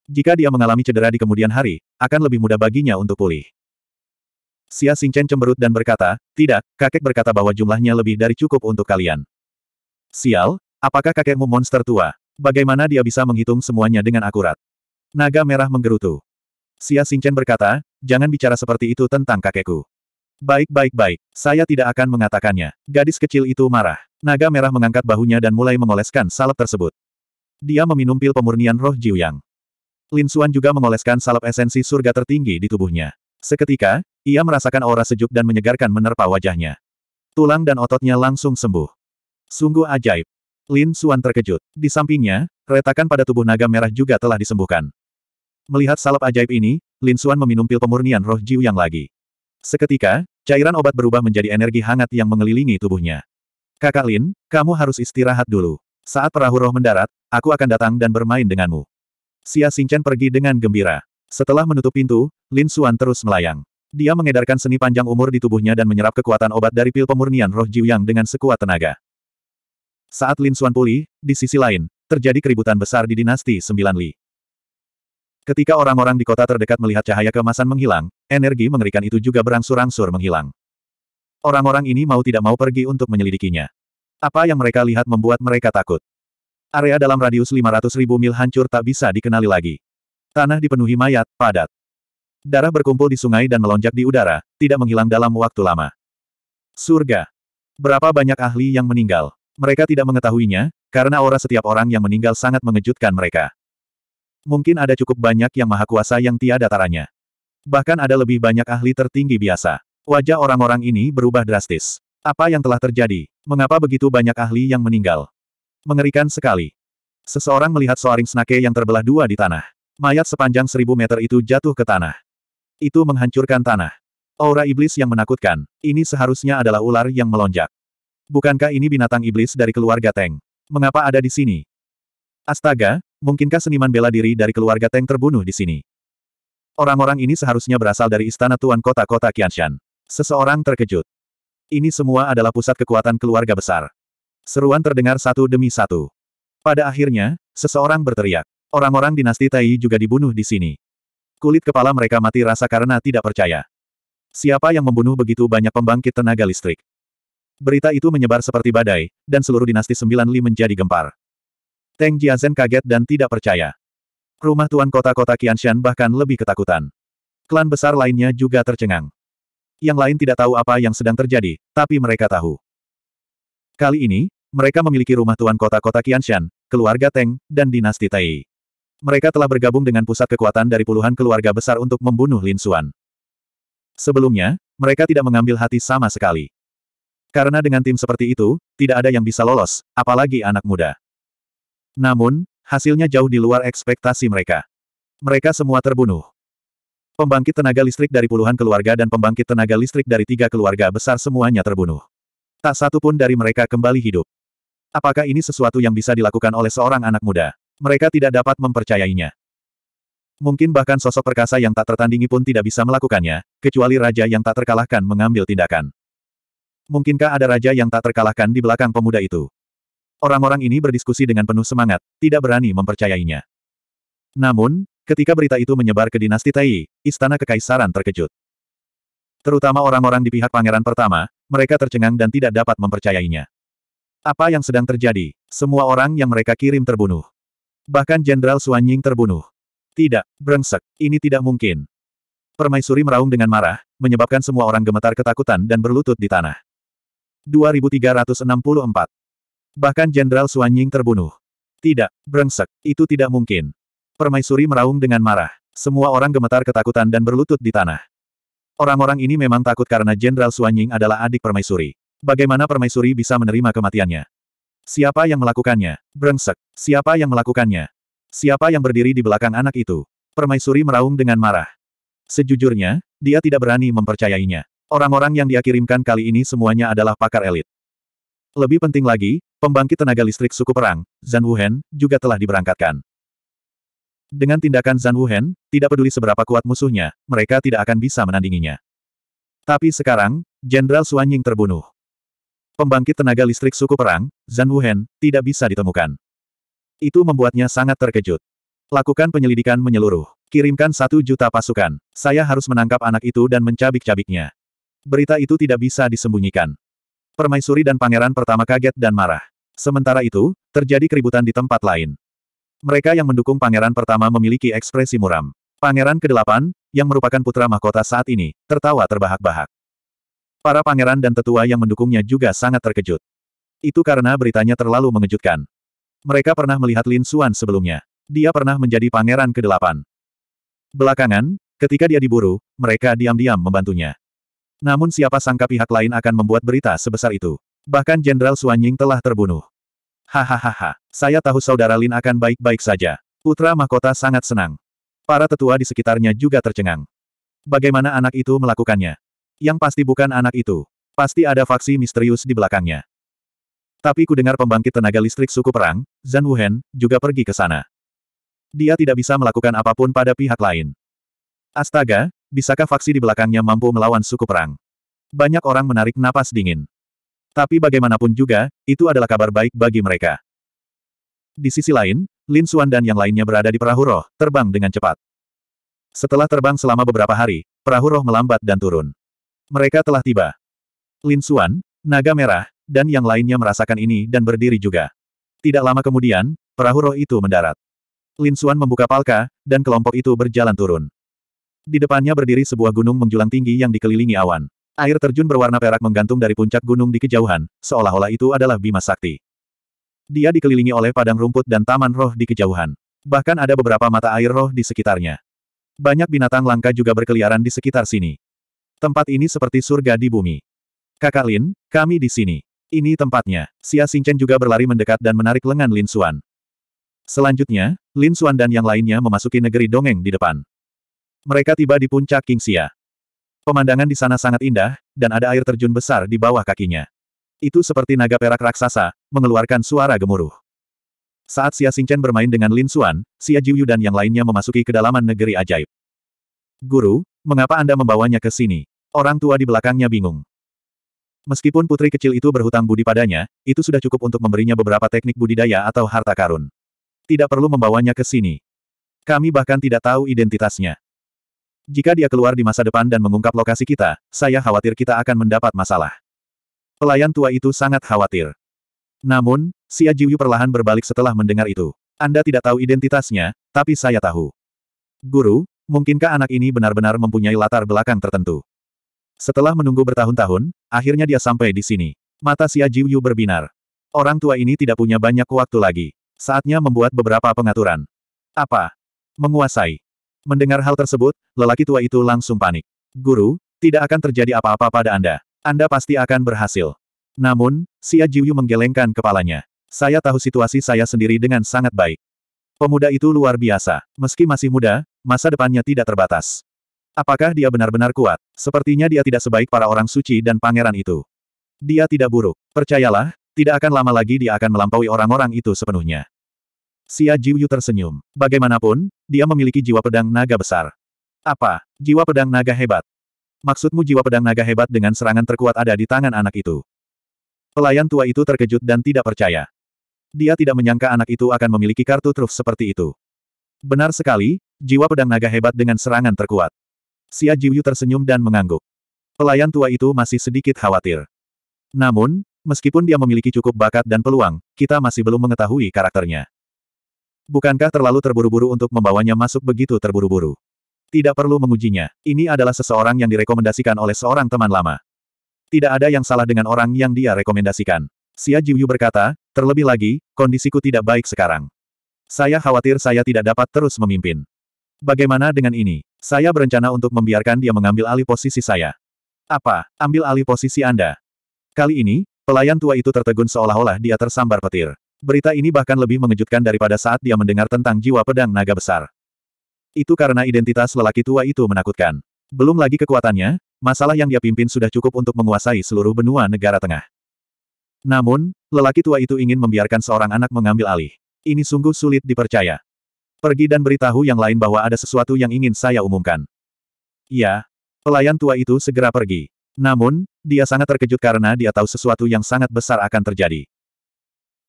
Jika dia mengalami cedera di kemudian hari, akan lebih mudah baginya untuk pulih. Xia Xingchen cemberut dan berkata, tidak, kakek berkata bahwa jumlahnya lebih dari cukup untuk kalian. Sial, apakah kakekmu monster tua? Bagaimana dia bisa menghitung semuanya dengan akurat? Naga merah menggerutu. Xia Xingchen berkata, jangan bicara seperti itu tentang kakekku. Baik baik baik, saya tidak akan mengatakannya. Gadis kecil itu marah. Naga merah mengangkat bahunya dan mulai mengoleskan salep tersebut. Dia meminum pil pemurnian roh Jiuyang. Lin Suan juga mengoleskan salep esensi surga tertinggi di tubuhnya. Seketika, ia merasakan aura sejuk dan menyegarkan menerpa wajahnya. Tulang dan ototnya langsung sembuh. Sungguh ajaib. Lin Suan terkejut. Di sampingnya, retakan pada tubuh naga merah juga telah disembuhkan. Melihat salep ajaib ini, Lin Suan meminum pil pemurnian roh Jiuyang lagi. Seketika, cairan obat berubah menjadi energi hangat yang mengelilingi tubuhnya. Kakak Lin, kamu harus istirahat dulu. Saat perahu roh mendarat, aku akan datang dan bermain denganmu. Xia Xingchen pergi dengan gembira. Setelah menutup pintu, Lin Xuan terus melayang. Dia mengedarkan seni panjang umur di tubuhnya dan menyerap kekuatan obat dari pil pemurnian roh Jiuyang dengan sekuat tenaga. Saat Lin Xuan pulih, di sisi lain, terjadi keributan besar di dinasti Sembilan Li. Ketika orang-orang di kota terdekat melihat cahaya kemasan menghilang, energi mengerikan itu juga berangsur-angsur menghilang. Orang-orang ini mau tidak mau pergi untuk menyelidikinya. Apa yang mereka lihat membuat mereka takut. Area dalam radius 500 ribu mil hancur tak bisa dikenali lagi. Tanah dipenuhi mayat, padat. Darah berkumpul di sungai dan melonjak di udara, tidak menghilang dalam waktu lama. Surga. Berapa banyak ahli yang meninggal? Mereka tidak mengetahuinya, karena aura setiap orang yang meninggal sangat mengejutkan mereka. Mungkin ada cukup banyak yang maha kuasa yang tiada taranya. Bahkan ada lebih banyak ahli tertinggi biasa. Wajah orang-orang ini berubah drastis. Apa yang telah terjadi? Mengapa begitu banyak ahli yang meninggal? Mengerikan sekali. Seseorang melihat soaring snake yang terbelah dua di tanah. Mayat sepanjang seribu meter itu jatuh ke tanah. Itu menghancurkan tanah. Aura iblis yang menakutkan. Ini seharusnya adalah ular yang melonjak. Bukankah ini binatang iblis dari keluarga Teng? Mengapa ada di sini? Astaga, mungkinkah seniman bela diri dari keluarga Teng terbunuh di sini? Orang-orang ini seharusnya berasal dari istana tuan kota-kota Qianshan. Seseorang terkejut. Ini semua adalah pusat kekuatan keluarga besar. Seruan terdengar satu demi satu. Pada akhirnya, seseorang berteriak. Orang-orang dinasti Tai juga dibunuh di sini. Kulit kepala mereka mati rasa karena tidak percaya. Siapa yang membunuh begitu banyak pembangkit tenaga listrik? Berita itu menyebar seperti badai, dan seluruh dinasti Sembilan Li menjadi gempar. Teng Jiazhen kaget dan tidak percaya. Rumah tuan kota-kota Qianshan bahkan lebih ketakutan. Klan besar lainnya juga tercengang. Yang lain tidak tahu apa yang sedang terjadi, tapi mereka tahu. Kali ini, mereka memiliki rumah tuan kota-kota Qianshan, keluarga Teng, dan dinasti Tai. Mereka telah bergabung dengan pusat kekuatan dari puluhan keluarga besar untuk membunuh Lin Xuan. Sebelumnya, mereka tidak mengambil hati sama sekali. Karena dengan tim seperti itu, tidak ada yang bisa lolos, apalagi anak muda. Namun, hasilnya jauh di luar ekspektasi mereka. Mereka semua terbunuh. Pembangkit tenaga listrik dari puluhan keluarga dan pembangkit tenaga listrik dari tiga keluarga besar semuanya terbunuh. Tak satu pun dari mereka kembali hidup. Apakah ini sesuatu yang bisa dilakukan oleh seorang anak muda? Mereka tidak dapat mempercayainya. Mungkin bahkan sosok perkasa yang tak tertandingi pun tidak bisa melakukannya, kecuali raja yang tak terkalahkan mengambil tindakan. Mungkinkah ada raja yang tak terkalahkan di belakang pemuda itu? Orang-orang ini berdiskusi dengan penuh semangat, tidak berani mempercayainya. Namun, ketika berita itu menyebar ke dinasti Tai, istana kekaisaran terkejut. Terutama orang-orang di pihak pangeran pertama, mereka tercengang dan tidak dapat mempercayainya. Apa yang sedang terjadi? Semua orang yang mereka kirim terbunuh. Bahkan Jenderal Suanying terbunuh. Tidak, brengsek, ini tidak mungkin. Permaisuri meraung dengan marah, menyebabkan semua orang gemetar ketakutan dan berlutut di tanah. 2364 Bahkan Jenderal Suanying terbunuh. Tidak, brengsek, itu tidak mungkin. Permaisuri meraung dengan marah. Semua orang gemetar ketakutan dan berlutut di tanah. Orang-orang ini memang takut karena Jenderal Suanying adalah adik permaisuri. Bagaimana permaisuri bisa menerima kematiannya? Siapa yang melakukannya? Brengsek. Siapa yang melakukannya? Siapa yang berdiri di belakang anak itu? Permaisuri meraung dengan marah. Sejujurnya, dia tidak berani mempercayainya. Orang-orang yang dia kirimkan kali ini semuanya adalah pakar elit. Lebih penting lagi, Pembangkit tenaga listrik suku perang, Zhan Wuhen, juga telah diberangkatkan. Dengan tindakan Zhan Wuhen, tidak peduli seberapa kuat musuhnya, mereka tidak akan bisa menandinginya. Tapi sekarang, Jenderal Suanying terbunuh. Pembangkit tenaga listrik suku perang, Zhan Wuhen, tidak bisa ditemukan. Itu membuatnya sangat terkejut. Lakukan penyelidikan menyeluruh. Kirimkan satu juta pasukan. Saya harus menangkap anak itu dan mencabik-cabiknya. Berita itu tidak bisa disembunyikan. Permaisuri dan pangeran pertama kaget dan marah. Sementara itu, terjadi keributan di tempat lain. Mereka yang mendukung pangeran pertama memiliki ekspresi muram. Pangeran ke-8, yang merupakan putra mahkota saat ini, tertawa terbahak-bahak. Para pangeran dan tetua yang mendukungnya juga sangat terkejut. Itu karena beritanya terlalu mengejutkan. Mereka pernah melihat Lin Suan sebelumnya. Dia pernah menjadi pangeran ke-8. Belakangan, ketika dia diburu, mereka diam-diam membantunya. Namun siapa sangka pihak lain akan membuat berita sebesar itu. Bahkan Jenderal Suanying telah terbunuh. Hahaha, saya tahu saudara Lin akan baik-baik saja. Putra mahkota sangat senang. Para tetua di sekitarnya juga tercengang. Bagaimana anak itu melakukannya? Yang pasti bukan anak itu. Pasti ada faksi misterius di belakangnya. Tapi ku dengar pembangkit tenaga listrik suku perang, Zan Wuhen, juga pergi ke sana. Dia tidak bisa melakukan apapun pada pihak lain. Astaga, bisakah faksi di belakangnya mampu melawan suku perang? Banyak orang menarik napas dingin. Tapi bagaimanapun juga, itu adalah kabar baik bagi mereka. Di sisi lain, Lin Xuan dan yang lainnya berada di perahu roh, terbang dengan cepat. Setelah terbang selama beberapa hari, perahu roh melambat dan turun. Mereka telah tiba. Lin Xuan, Naga Merah, dan yang lainnya merasakan ini dan berdiri juga. Tidak lama kemudian, perahu roh itu mendarat. Lin Xuan membuka palka, dan kelompok itu berjalan turun. Di depannya berdiri sebuah gunung menjulang tinggi yang dikelilingi awan. Air terjun berwarna perak menggantung dari puncak gunung di kejauhan, seolah-olah itu adalah Bima Sakti. Dia dikelilingi oleh padang rumput dan taman roh di kejauhan. Bahkan ada beberapa mata air roh di sekitarnya. Banyak binatang langka juga berkeliaran di sekitar sini. Tempat ini seperti surga di bumi. Kakak Lin, kami di sini. Ini tempatnya. Xia Xingchen juga berlari mendekat dan menarik lengan Lin Xuan. Selanjutnya, Lin Xuan dan yang lainnya memasuki negeri dongeng di depan. Mereka tiba di puncak Kingsia. Pemandangan di sana sangat indah, dan ada air terjun besar di bawah kakinya. Itu seperti naga perak raksasa, mengeluarkan suara gemuruh. Saat Xia Xingchen bermain dengan Lin Xuan, Xia Jiuyu dan yang lainnya memasuki kedalaman negeri ajaib. Guru, mengapa Anda membawanya ke sini? Orang tua di belakangnya bingung. Meskipun putri kecil itu berhutang budi padanya, itu sudah cukup untuk memberinya beberapa teknik budidaya atau harta karun. Tidak perlu membawanya ke sini. Kami bahkan tidak tahu identitasnya. Jika dia keluar di masa depan dan mengungkap lokasi kita, saya khawatir kita akan mendapat masalah. Pelayan tua itu sangat khawatir. Namun, si Jiu perlahan berbalik setelah mendengar itu. Anda tidak tahu identitasnya, tapi saya tahu. Guru, mungkinkah anak ini benar-benar mempunyai latar belakang tertentu? Setelah menunggu bertahun-tahun, akhirnya dia sampai di sini. Mata si Jiu berbinar. Orang tua ini tidak punya banyak waktu lagi. Saatnya membuat beberapa pengaturan. Apa? Menguasai. Mendengar hal tersebut, lelaki tua itu langsung panik. Guru, tidak akan terjadi apa-apa pada Anda. Anda pasti akan berhasil. Namun, Xia Jiuyu menggelengkan kepalanya. Saya tahu situasi saya sendiri dengan sangat baik. Pemuda itu luar biasa. Meski masih muda, masa depannya tidak terbatas. Apakah dia benar-benar kuat? Sepertinya dia tidak sebaik para orang suci dan pangeran itu. Dia tidak buruk. Percayalah, tidak akan lama lagi dia akan melampaui orang-orang itu sepenuhnya. Xia Jiuyu tersenyum. Bagaimanapun, dia memiliki jiwa pedang naga besar. Apa? Jiwa pedang naga hebat? Maksudmu jiwa pedang naga hebat dengan serangan terkuat ada di tangan anak itu? Pelayan tua itu terkejut dan tidak percaya. Dia tidak menyangka anak itu akan memiliki kartu truf seperti itu. Benar sekali, jiwa pedang naga hebat dengan serangan terkuat. Xia Jiuyu tersenyum dan mengangguk. Pelayan tua itu masih sedikit khawatir. Namun, meskipun dia memiliki cukup bakat dan peluang, kita masih belum mengetahui karakternya. Bukankah terlalu terburu-buru untuk membawanya masuk begitu terburu-buru? Tidak perlu mengujinya. Ini adalah seseorang yang direkomendasikan oleh seorang teman lama. Tidak ada yang salah dengan orang yang dia rekomendasikan. Xia Jiuyu berkata, terlebih lagi, kondisiku tidak baik sekarang. Saya khawatir saya tidak dapat terus memimpin. Bagaimana dengan ini? Saya berencana untuk membiarkan dia mengambil alih posisi saya. Apa? Ambil alih posisi Anda. Kali ini, pelayan tua itu tertegun seolah-olah dia tersambar petir. Berita ini bahkan lebih mengejutkan daripada saat dia mendengar tentang jiwa pedang naga besar. Itu karena identitas lelaki tua itu menakutkan. Belum lagi kekuatannya, masalah yang dia pimpin sudah cukup untuk menguasai seluruh benua negara tengah. Namun, lelaki tua itu ingin membiarkan seorang anak mengambil alih. Ini sungguh sulit dipercaya. Pergi dan beritahu yang lain bahwa ada sesuatu yang ingin saya umumkan. Ya, pelayan tua itu segera pergi. Namun, dia sangat terkejut karena dia tahu sesuatu yang sangat besar akan terjadi.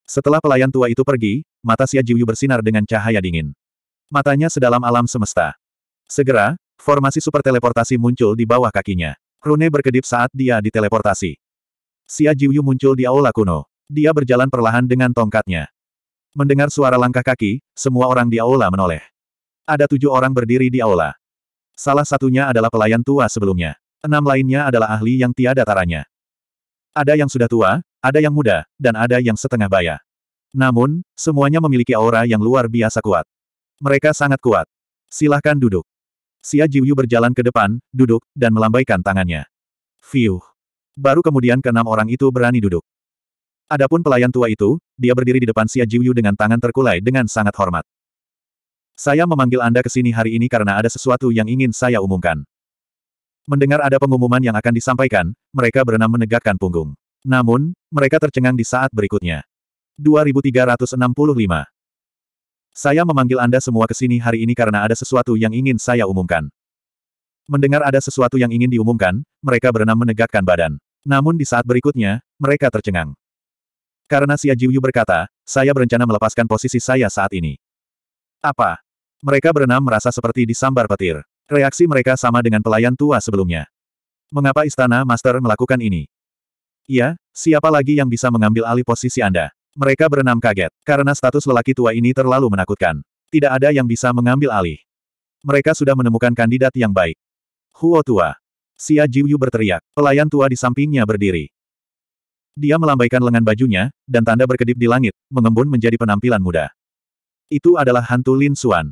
Setelah pelayan tua itu pergi, mata Xia Jiuyu bersinar dengan cahaya dingin. Matanya sedalam alam semesta. Segera, formasi super teleportasi muncul di bawah kakinya. Rune berkedip saat dia diteleportasi. Xia Jiuyu muncul di aula kuno. Dia berjalan perlahan dengan tongkatnya. Mendengar suara langkah kaki, semua orang di aula menoleh. Ada tujuh orang berdiri di aula. Salah satunya adalah pelayan tua sebelumnya. Enam lainnya adalah ahli yang tiada taranya. Ada yang sudah tua, ada yang muda, dan ada yang setengah baya. Namun, semuanya memiliki aura yang luar biasa kuat. Mereka sangat kuat. Silahkan duduk. Xia Jiuyu berjalan ke depan, duduk, dan melambaikan tangannya. Fiuh. Baru kemudian keenam orang itu berani duduk. Adapun pelayan tua itu, dia berdiri di depan Xia Jiuyu dengan tangan terkulai dengan sangat hormat. Saya memanggil Anda ke sini hari ini karena ada sesuatu yang ingin saya umumkan. Mendengar ada pengumuman yang akan disampaikan, mereka berenam menegakkan punggung. Namun, mereka tercengang di saat berikutnya. 2365. Saya memanggil Anda semua ke sini hari ini karena ada sesuatu yang ingin saya umumkan. Mendengar ada sesuatu yang ingin diumumkan, mereka berenam menegakkan badan. Namun di saat berikutnya, mereka tercengang. Karena Xia Jiuyu berkata, saya berencana melepaskan posisi saya saat ini. Apa? Mereka berenam merasa seperti disambar petir. Reaksi mereka sama dengan pelayan tua sebelumnya. Mengapa Istana Master melakukan ini? Iya, siapa lagi yang bisa mengambil alih posisi Anda? Mereka berenam kaget, karena status lelaki tua ini terlalu menakutkan. Tidak ada yang bisa mengambil alih. Mereka sudah menemukan kandidat yang baik. Huo tua. Xia Jiuyu berteriak, pelayan tua di sampingnya berdiri. Dia melambaikan lengan bajunya, dan tanda berkedip di langit, mengembun menjadi penampilan muda. Itu adalah hantu Lin Xuan.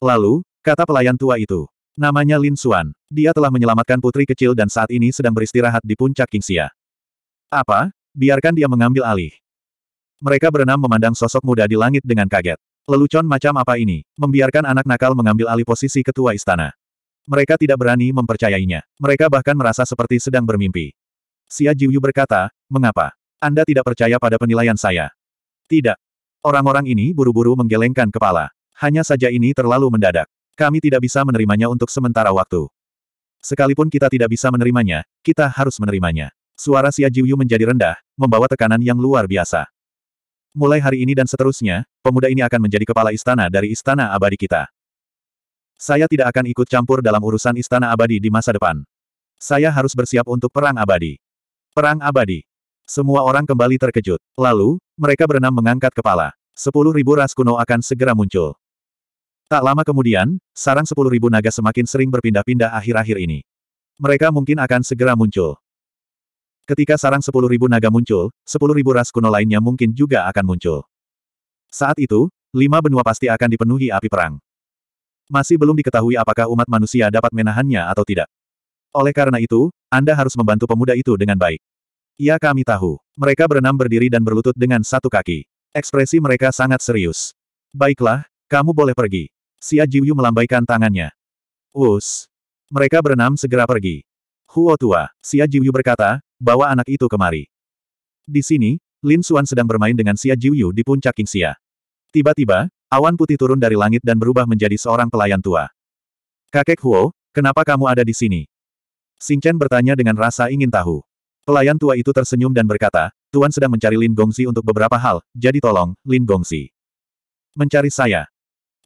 Lalu, kata pelayan tua itu. Namanya Lin Xuan. Dia telah menyelamatkan putri kecil dan saat ini sedang beristirahat di puncak Kingxia. Apa? Biarkan dia mengambil alih. Mereka berenam memandang sosok muda di langit dengan kaget. Lelucon macam apa ini, membiarkan anak nakal mengambil alih posisi ketua istana. Mereka tidak berani mempercayainya. Mereka bahkan merasa seperti sedang bermimpi. Xia Jiuyu berkata, mengapa? Anda tidak percaya pada penilaian saya? Tidak. Orang-orang ini buru-buru menggelengkan kepala. Hanya saja ini terlalu mendadak. Kami tidak bisa menerimanya untuk sementara waktu. Sekalipun kita tidak bisa menerimanya, kita harus menerimanya. Suara Xia Jiuyu menjadi rendah, membawa tekanan yang luar biasa. Mulai hari ini dan seterusnya, pemuda ini akan menjadi kepala istana dari istana abadi kita. Saya tidak akan ikut campur dalam urusan istana abadi di masa depan. Saya harus bersiap untuk perang abadi. Perang abadi. Semua orang kembali terkejut. Lalu, mereka berenam mengangkat kepala. Sepuluh ribu ras kuno akan segera muncul. Tak lama kemudian, sarang sepuluh ribu naga semakin sering berpindah-pindah akhir-akhir ini. Mereka mungkin akan segera muncul. Ketika sarang sepuluh ribu naga muncul, sepuluh ribu ras kuno lainnya mungkin juga akan muncul. Saat itu, lima benua pasti akan dipenuhi api perang. Masih belum diketahui apakah umat manusia dapat menahannya atau tidak. Oleh karena itu, Anda harus membantu pemuda itu dengan baik. Ya kami tahu. Mereka berenam berdiri dan berlutut dengan satu kaki. Ekspresi mereka sangat serius. Baiklah, kamu boleh pergi. Si Jiuyu melambaikan tangannya. Us. Mereka berenam segera pergi. Huo tua, Xia Jiuyu berkata, bawa anak itu kemari. Di sini, Lin Xuan sedang bermain dengan Xia Jiuyu di puncak King Xia. Tiba-tiba, awan putih turun dari langit dan berubah menjadi seorang pelayan tua. Kakek Huo, kenapa kamu ada di sini? Chen bertanya dengan rasa ingin tahu. Pelayan tua itu tersenyum dan berkata, Tuan sedang mencari Lin Gongsi untuk beberapa hal, jadi tolong, Lin Gongsi. Mencari saya.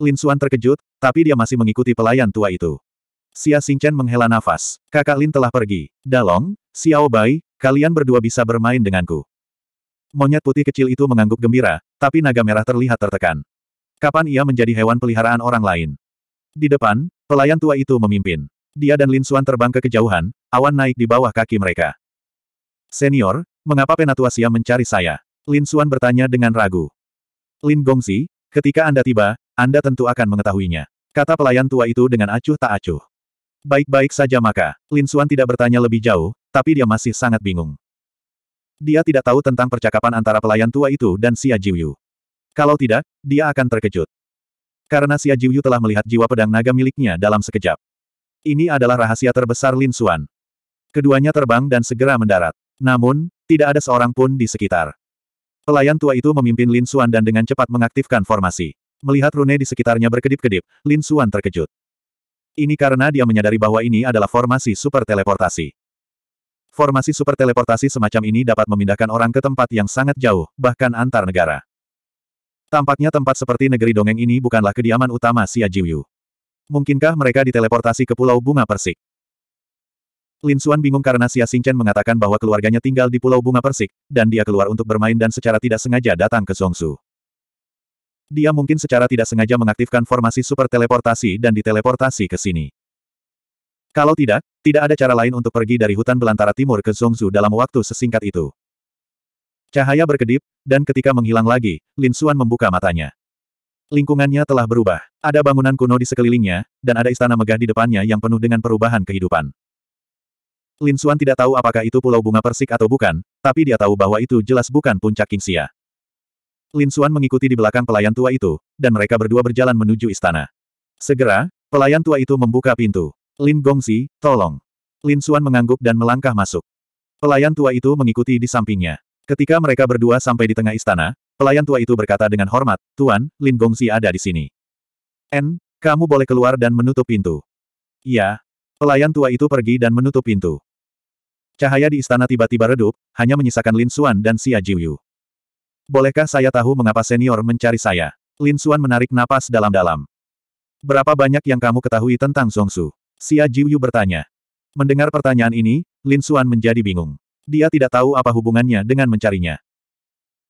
Lin Xuan terkejut, tapi dia masih mengikuti pelayan tua itu. Xia Xingchen menghela nafas. Kakak Lin telah pergi. Dalong, Xiao Bai, kalian berdua bisa bermain denganku. Monyet putih kecil itu mengangguk gembira, tapi naga merah terlihat tertekan. Kapan ia menjadi hewan peliharaan orang lain? Di depan, pelayan tua itu memimpin. Dia dan Lin Xuan terbang ke kejauhan, awan naik di bawah kaki mereka. Senior, mengapa Penatua Xia mencari saya? Lin Xuan bertanya dengan ragu. Lin Gongzi, ketika Anda tiba, Anda tentu akan mengetahuinya. Kata pelayan tua itu dengan acuh tak acuh. Baik-baik saja maka, Lin Xuan tidak bertanya lebih jauh, tapi dia masih sangat bingung. Dia tidak tahu tentang percakapan antara pelayan tua itu dan Xia Jiuyu. Kalau tidak, dia akan terkejut. Karena Xia Jiuyu telah melihat jiwa pedang naga miliknya dalam sekejap. Ini adalah rahasia terbesar Lin Xuan. Keduanya terbang dan segera mendarat. Namun, tidak ada seorang pun di sekitar. Pelayan tua itu memimpin Lin Xuan dan dengan cepat mengaktifkan formasi. Melihat rune di sekitarnya berkedip-kedip, Lin Xuan terkejut. Ini karena dia menyadari bahwa ini adalah formasi super teleportasi. Formasi super teleportasi semacam ini dapat memindahkan orang ke tempat yang sangat jauh, bahkan antar negara. Tampaknya tempat seperti negeri dongeng ini bukanlah kediaman utama si Jiu. Mungkinkah mereka diteleportasi ke Pulau Bunga Persik? Lin Xuan bingung karena Xia Xingchen mengatakan bahwa keluarganya tinggal di Pulau Bunga Persik, dan dia keluar untuk bermain dan secara tidak sengaja datang ke Songsu. Dia mungkin secara tidak sengaja mengaktifkan formasi super teleportasi dan diteleportasi ke sini. Kalau tidak, tidak ada cara lain untuk pergi dari hutan belantara timur ke Zhongzhu dalam waktu sesingkat itu. Cahaya berkedip, dan ketika menghilang lagi, Lin Xuan membuka matanya. Lingkungannya telah berubah. Ada bangunan kuno di sekelilingnya, dan ada istana megah di depannya yang penuh dengan perubahan kehidupan. Lin Xuan tidak tahu apakah itu Pulau Bunga Persik atau bukan, tapi dia tahu bahwa itu jelas bukan puncak Kingsia. Lin Suan mengikuti di belakang pelayan tua itu, dan mereka berdua berjalan menuju istana. Segera, pelayan tua itu membuka pintu. Lin Gongsi, tolong. Lin Suan mengangguk dan melangkah masuk. Pelayan tua itu mengikuti di sampingnya. Ketika mereka berdua sampai di tengah istana, pelayan tua itu berkata dengan hormat, Tuan, Lin Gongsi ada di sini. N, kamu boleh keluar dan menutup pintu. Iya. Pelayan tua itu pergi dan menutup pintu. Cahaya di istana tiba-tiba redup, hanya menyisakan Lin Suan dan Xia Jiuyu. Bolehkah saya tahu mengapa senior mencari saya? Lin Xuan menarik napas dalam-dalam. Berapa banyak yang kamu ketahui tentang Song Su? Xia Jiuyu bertanya. Mendengar pertanyaan ini, Lin Xuan menjadi bingung. Dia tidak tahu apa hubungannya dengan mencarinya.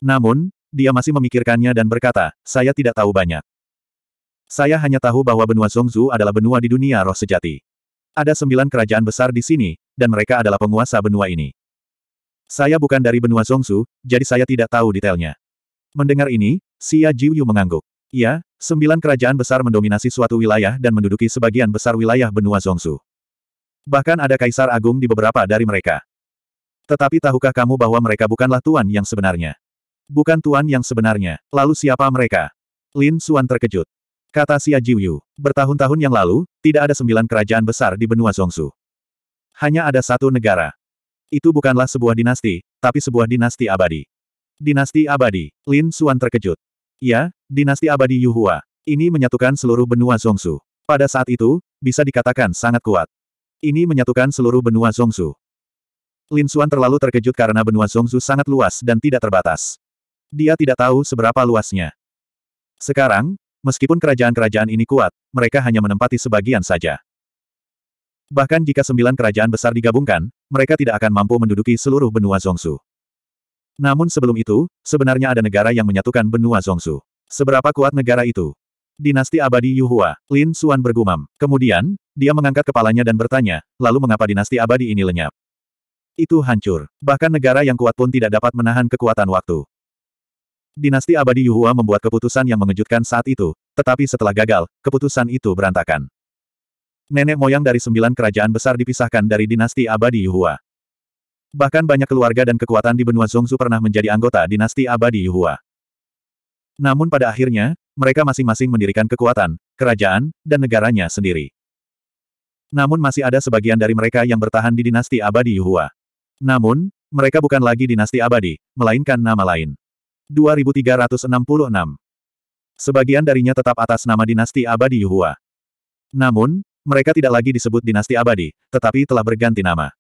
Namun, dia masih memikirkannya dan berkata, saya tidak tahu banyak. Saya hanya tahu bahwa benua Zongzu adalah benua di dunia roh sejati. Ada sembilan kerajaan besar di sini, dan mereka adalah penguasa benua ini. Saya bukan dari benua Zongsu, jadi saya tidak tahu detailnya. Mendengar ini, Xia Jiuyu mengangguk. Ya, sembilan kerajaan besar mendominasi suatu wilayah dan menduduki sebagian besar wilayah benua Zongsu. Bahkan ada kaisar agung di beberapa dari mereka. Tetapi tahukah kamu bahwa mereka bukanlah tuan yang sebenarnya? Bukan tuan yang sebenarnya. Lalu siapa mereka? Lin Suan terkejut. Kata Xia Jiuyu, bertahun-tahun yang lalu, tidak ada sembilan kerajaan besar di benua Zongsu. Hanya ada satu negara. Itu bukanlah sebuah dinasti, tapi sebuah dinasti abadi. Dinasti abadi. Lin Xuan terkejut. Ya, dinasti abadi Yuhua. Ini menyatukan seluruh benua Zongsu. Pada saat itu, bisa dikatakan sangat kuat. Ini menyatukan seluruh benua Zongsu. Lin Xuan terlalu terkejut karena benua Zongsu sangat luas dan tidak terbatas. Dia tidak tahu seberapa luasnya. Sekarang, meskipun kerajaan-kerajaan ini kuat, mereka hanya menempati sebagian saja. Bahkan jika sembilan kerajaan besar digabungkan, mereka tidak akan mampu menduduki seluruh benua Zongsu. Namun sebelum itu, sebenarnya ada negara yang menyatukan benua Zongsu. Seberapa kuat negara itu? Dinasti abadi Yuhua, Lin Suan bergumam. Kemudian, dia mengangkat kepalanya dan bertanya, lalu mengapa dinasti abadi ini lenyap? Itu hancur. Bahkan negara yang kuat pun tidak dapat menahan kekuatan waktu. Dinasti abadi Yuhua membuat keputusan yang mengejutkan saat itu, tetapi setelah gagal, keputusan itu berantakan nenek moyang dari sembilan kerajaan besar dipisahkan dari dinasti abadi Yuhua. Bahkan banyak keluarga dan kekuatan di benua Zongsu pernah menjadi anggota dinasti abadi Yuhua. Namun pada akhirnya, mereka masing-masing mendirikan kekuatan, kerajaan, dan negaranya sendiri. Namun masih ada sebagian dari mereka yang bertahan di dinasti abadi Yuhua. Namun, mereka bukan lagi dinasti abadi, melainkan nama lain. 2366 Sebagian darinya tetap atas nama dinasti abadi Yuhua. Namun, mereka tidak lagi disebut dinasti abadi, tetapi telah berganti nama.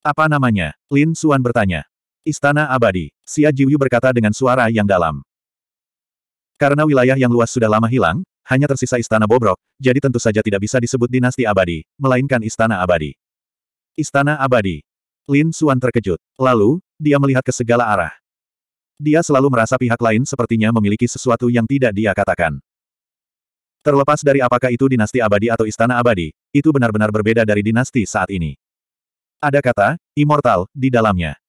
Apa namanya? Lin Suan bertanya. Istana abadi, Xia Jiuyu berkata dengan suara yang dalam. Karena wilayah yang luas sudah lama hilang, hanya tersisa istana bobrok, jadi tentu saja tidak bisa disebut dinasti abadi, melainkan istana abadi. Istana abadi. Lin Suan terkejut. Lalu, dia melihat ke segala arah. Dia selalu merasa pihak lain sepertinya memiliki sesuatu yang tidak dia katakan. Terlepas dari apakah itu dinasti abadi atau istana abadi, itu benar-benar berbeda dari dinasti saat ini. Ada kata, immortal, di dalamnya.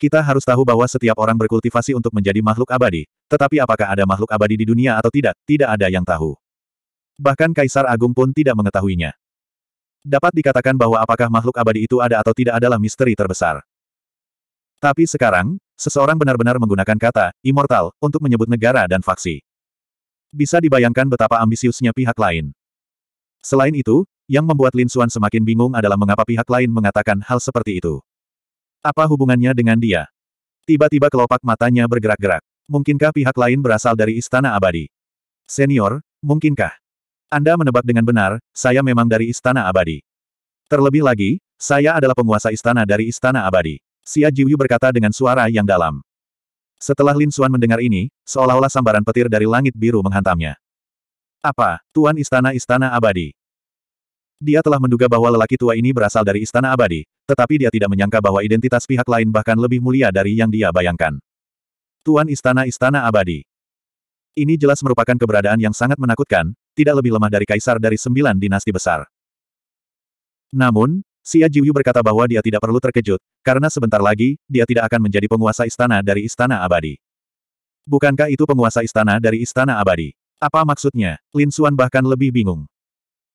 Kita harus tahu bahwa setiap orang berkultivasi untuk menjadi makhluk abadi, tetapi apakah ada makhluk abadi di dunia atau tidak, tidak ada yang tahu. Bahkan Kaisar Agung pun tidak mengetahuinya. Dapat dikatakan bahwa apakah makhluk abadi itu ada atau tidak adalah misteri terbesar. Tapi sekarang, seseorang benar-benar menggunakan kata, immortal, untuk menyebut negara dan faksi. Bisa dibayangkan betapa ambisiusnya pihak lain. Selain itu, yang membuat Lin Suan semakin bingung adalah mengapa pihak lain mengatakan hal seperti itu. Apa hubungannya dengan dia? Tiba-tiba kelopak matanya bergerak-gerak. Mungkinkah pihak lain berasal dari Istana Abadi? Senior, mungkinkah? Anda menebak dengan benar, saya memang dari Istana Abadi. Terlebih lagi, saya adalah penguasa istana dari Istana Abadi. Xia Jiuyu berkata dengan suara yang dalam. Setelah Lin Xuan mendengar ini, seolah-olah sambaran petir dari langit biru menghantamnya. Apa, Tuan Istana-Istana Abadi? Dia telah menduga bahwa lelaki tua ini berasal dari Istana Abadi, tetapi dia tidak menyangka bahwa identitas pihak lain bahkan lebih mulia dari yang dia bayangkan. Tuan Istana-Istana Abadi. Ini jelas merupakan keberadaan yang sangat menakutkan, tidak lebih lemah dari kaisar dari sembilan dinasti besar. Namun, Xia Jiuyu berkata bahwa dia tidak perlu terkejut, karena sebentar lagi, dia tidak akan menjadi penguasa istana dari istana abadi. Bukankah itu penguasa istana dari istana abadi? Apa maksudnya? Lin Xuan bahkan lebih bingung.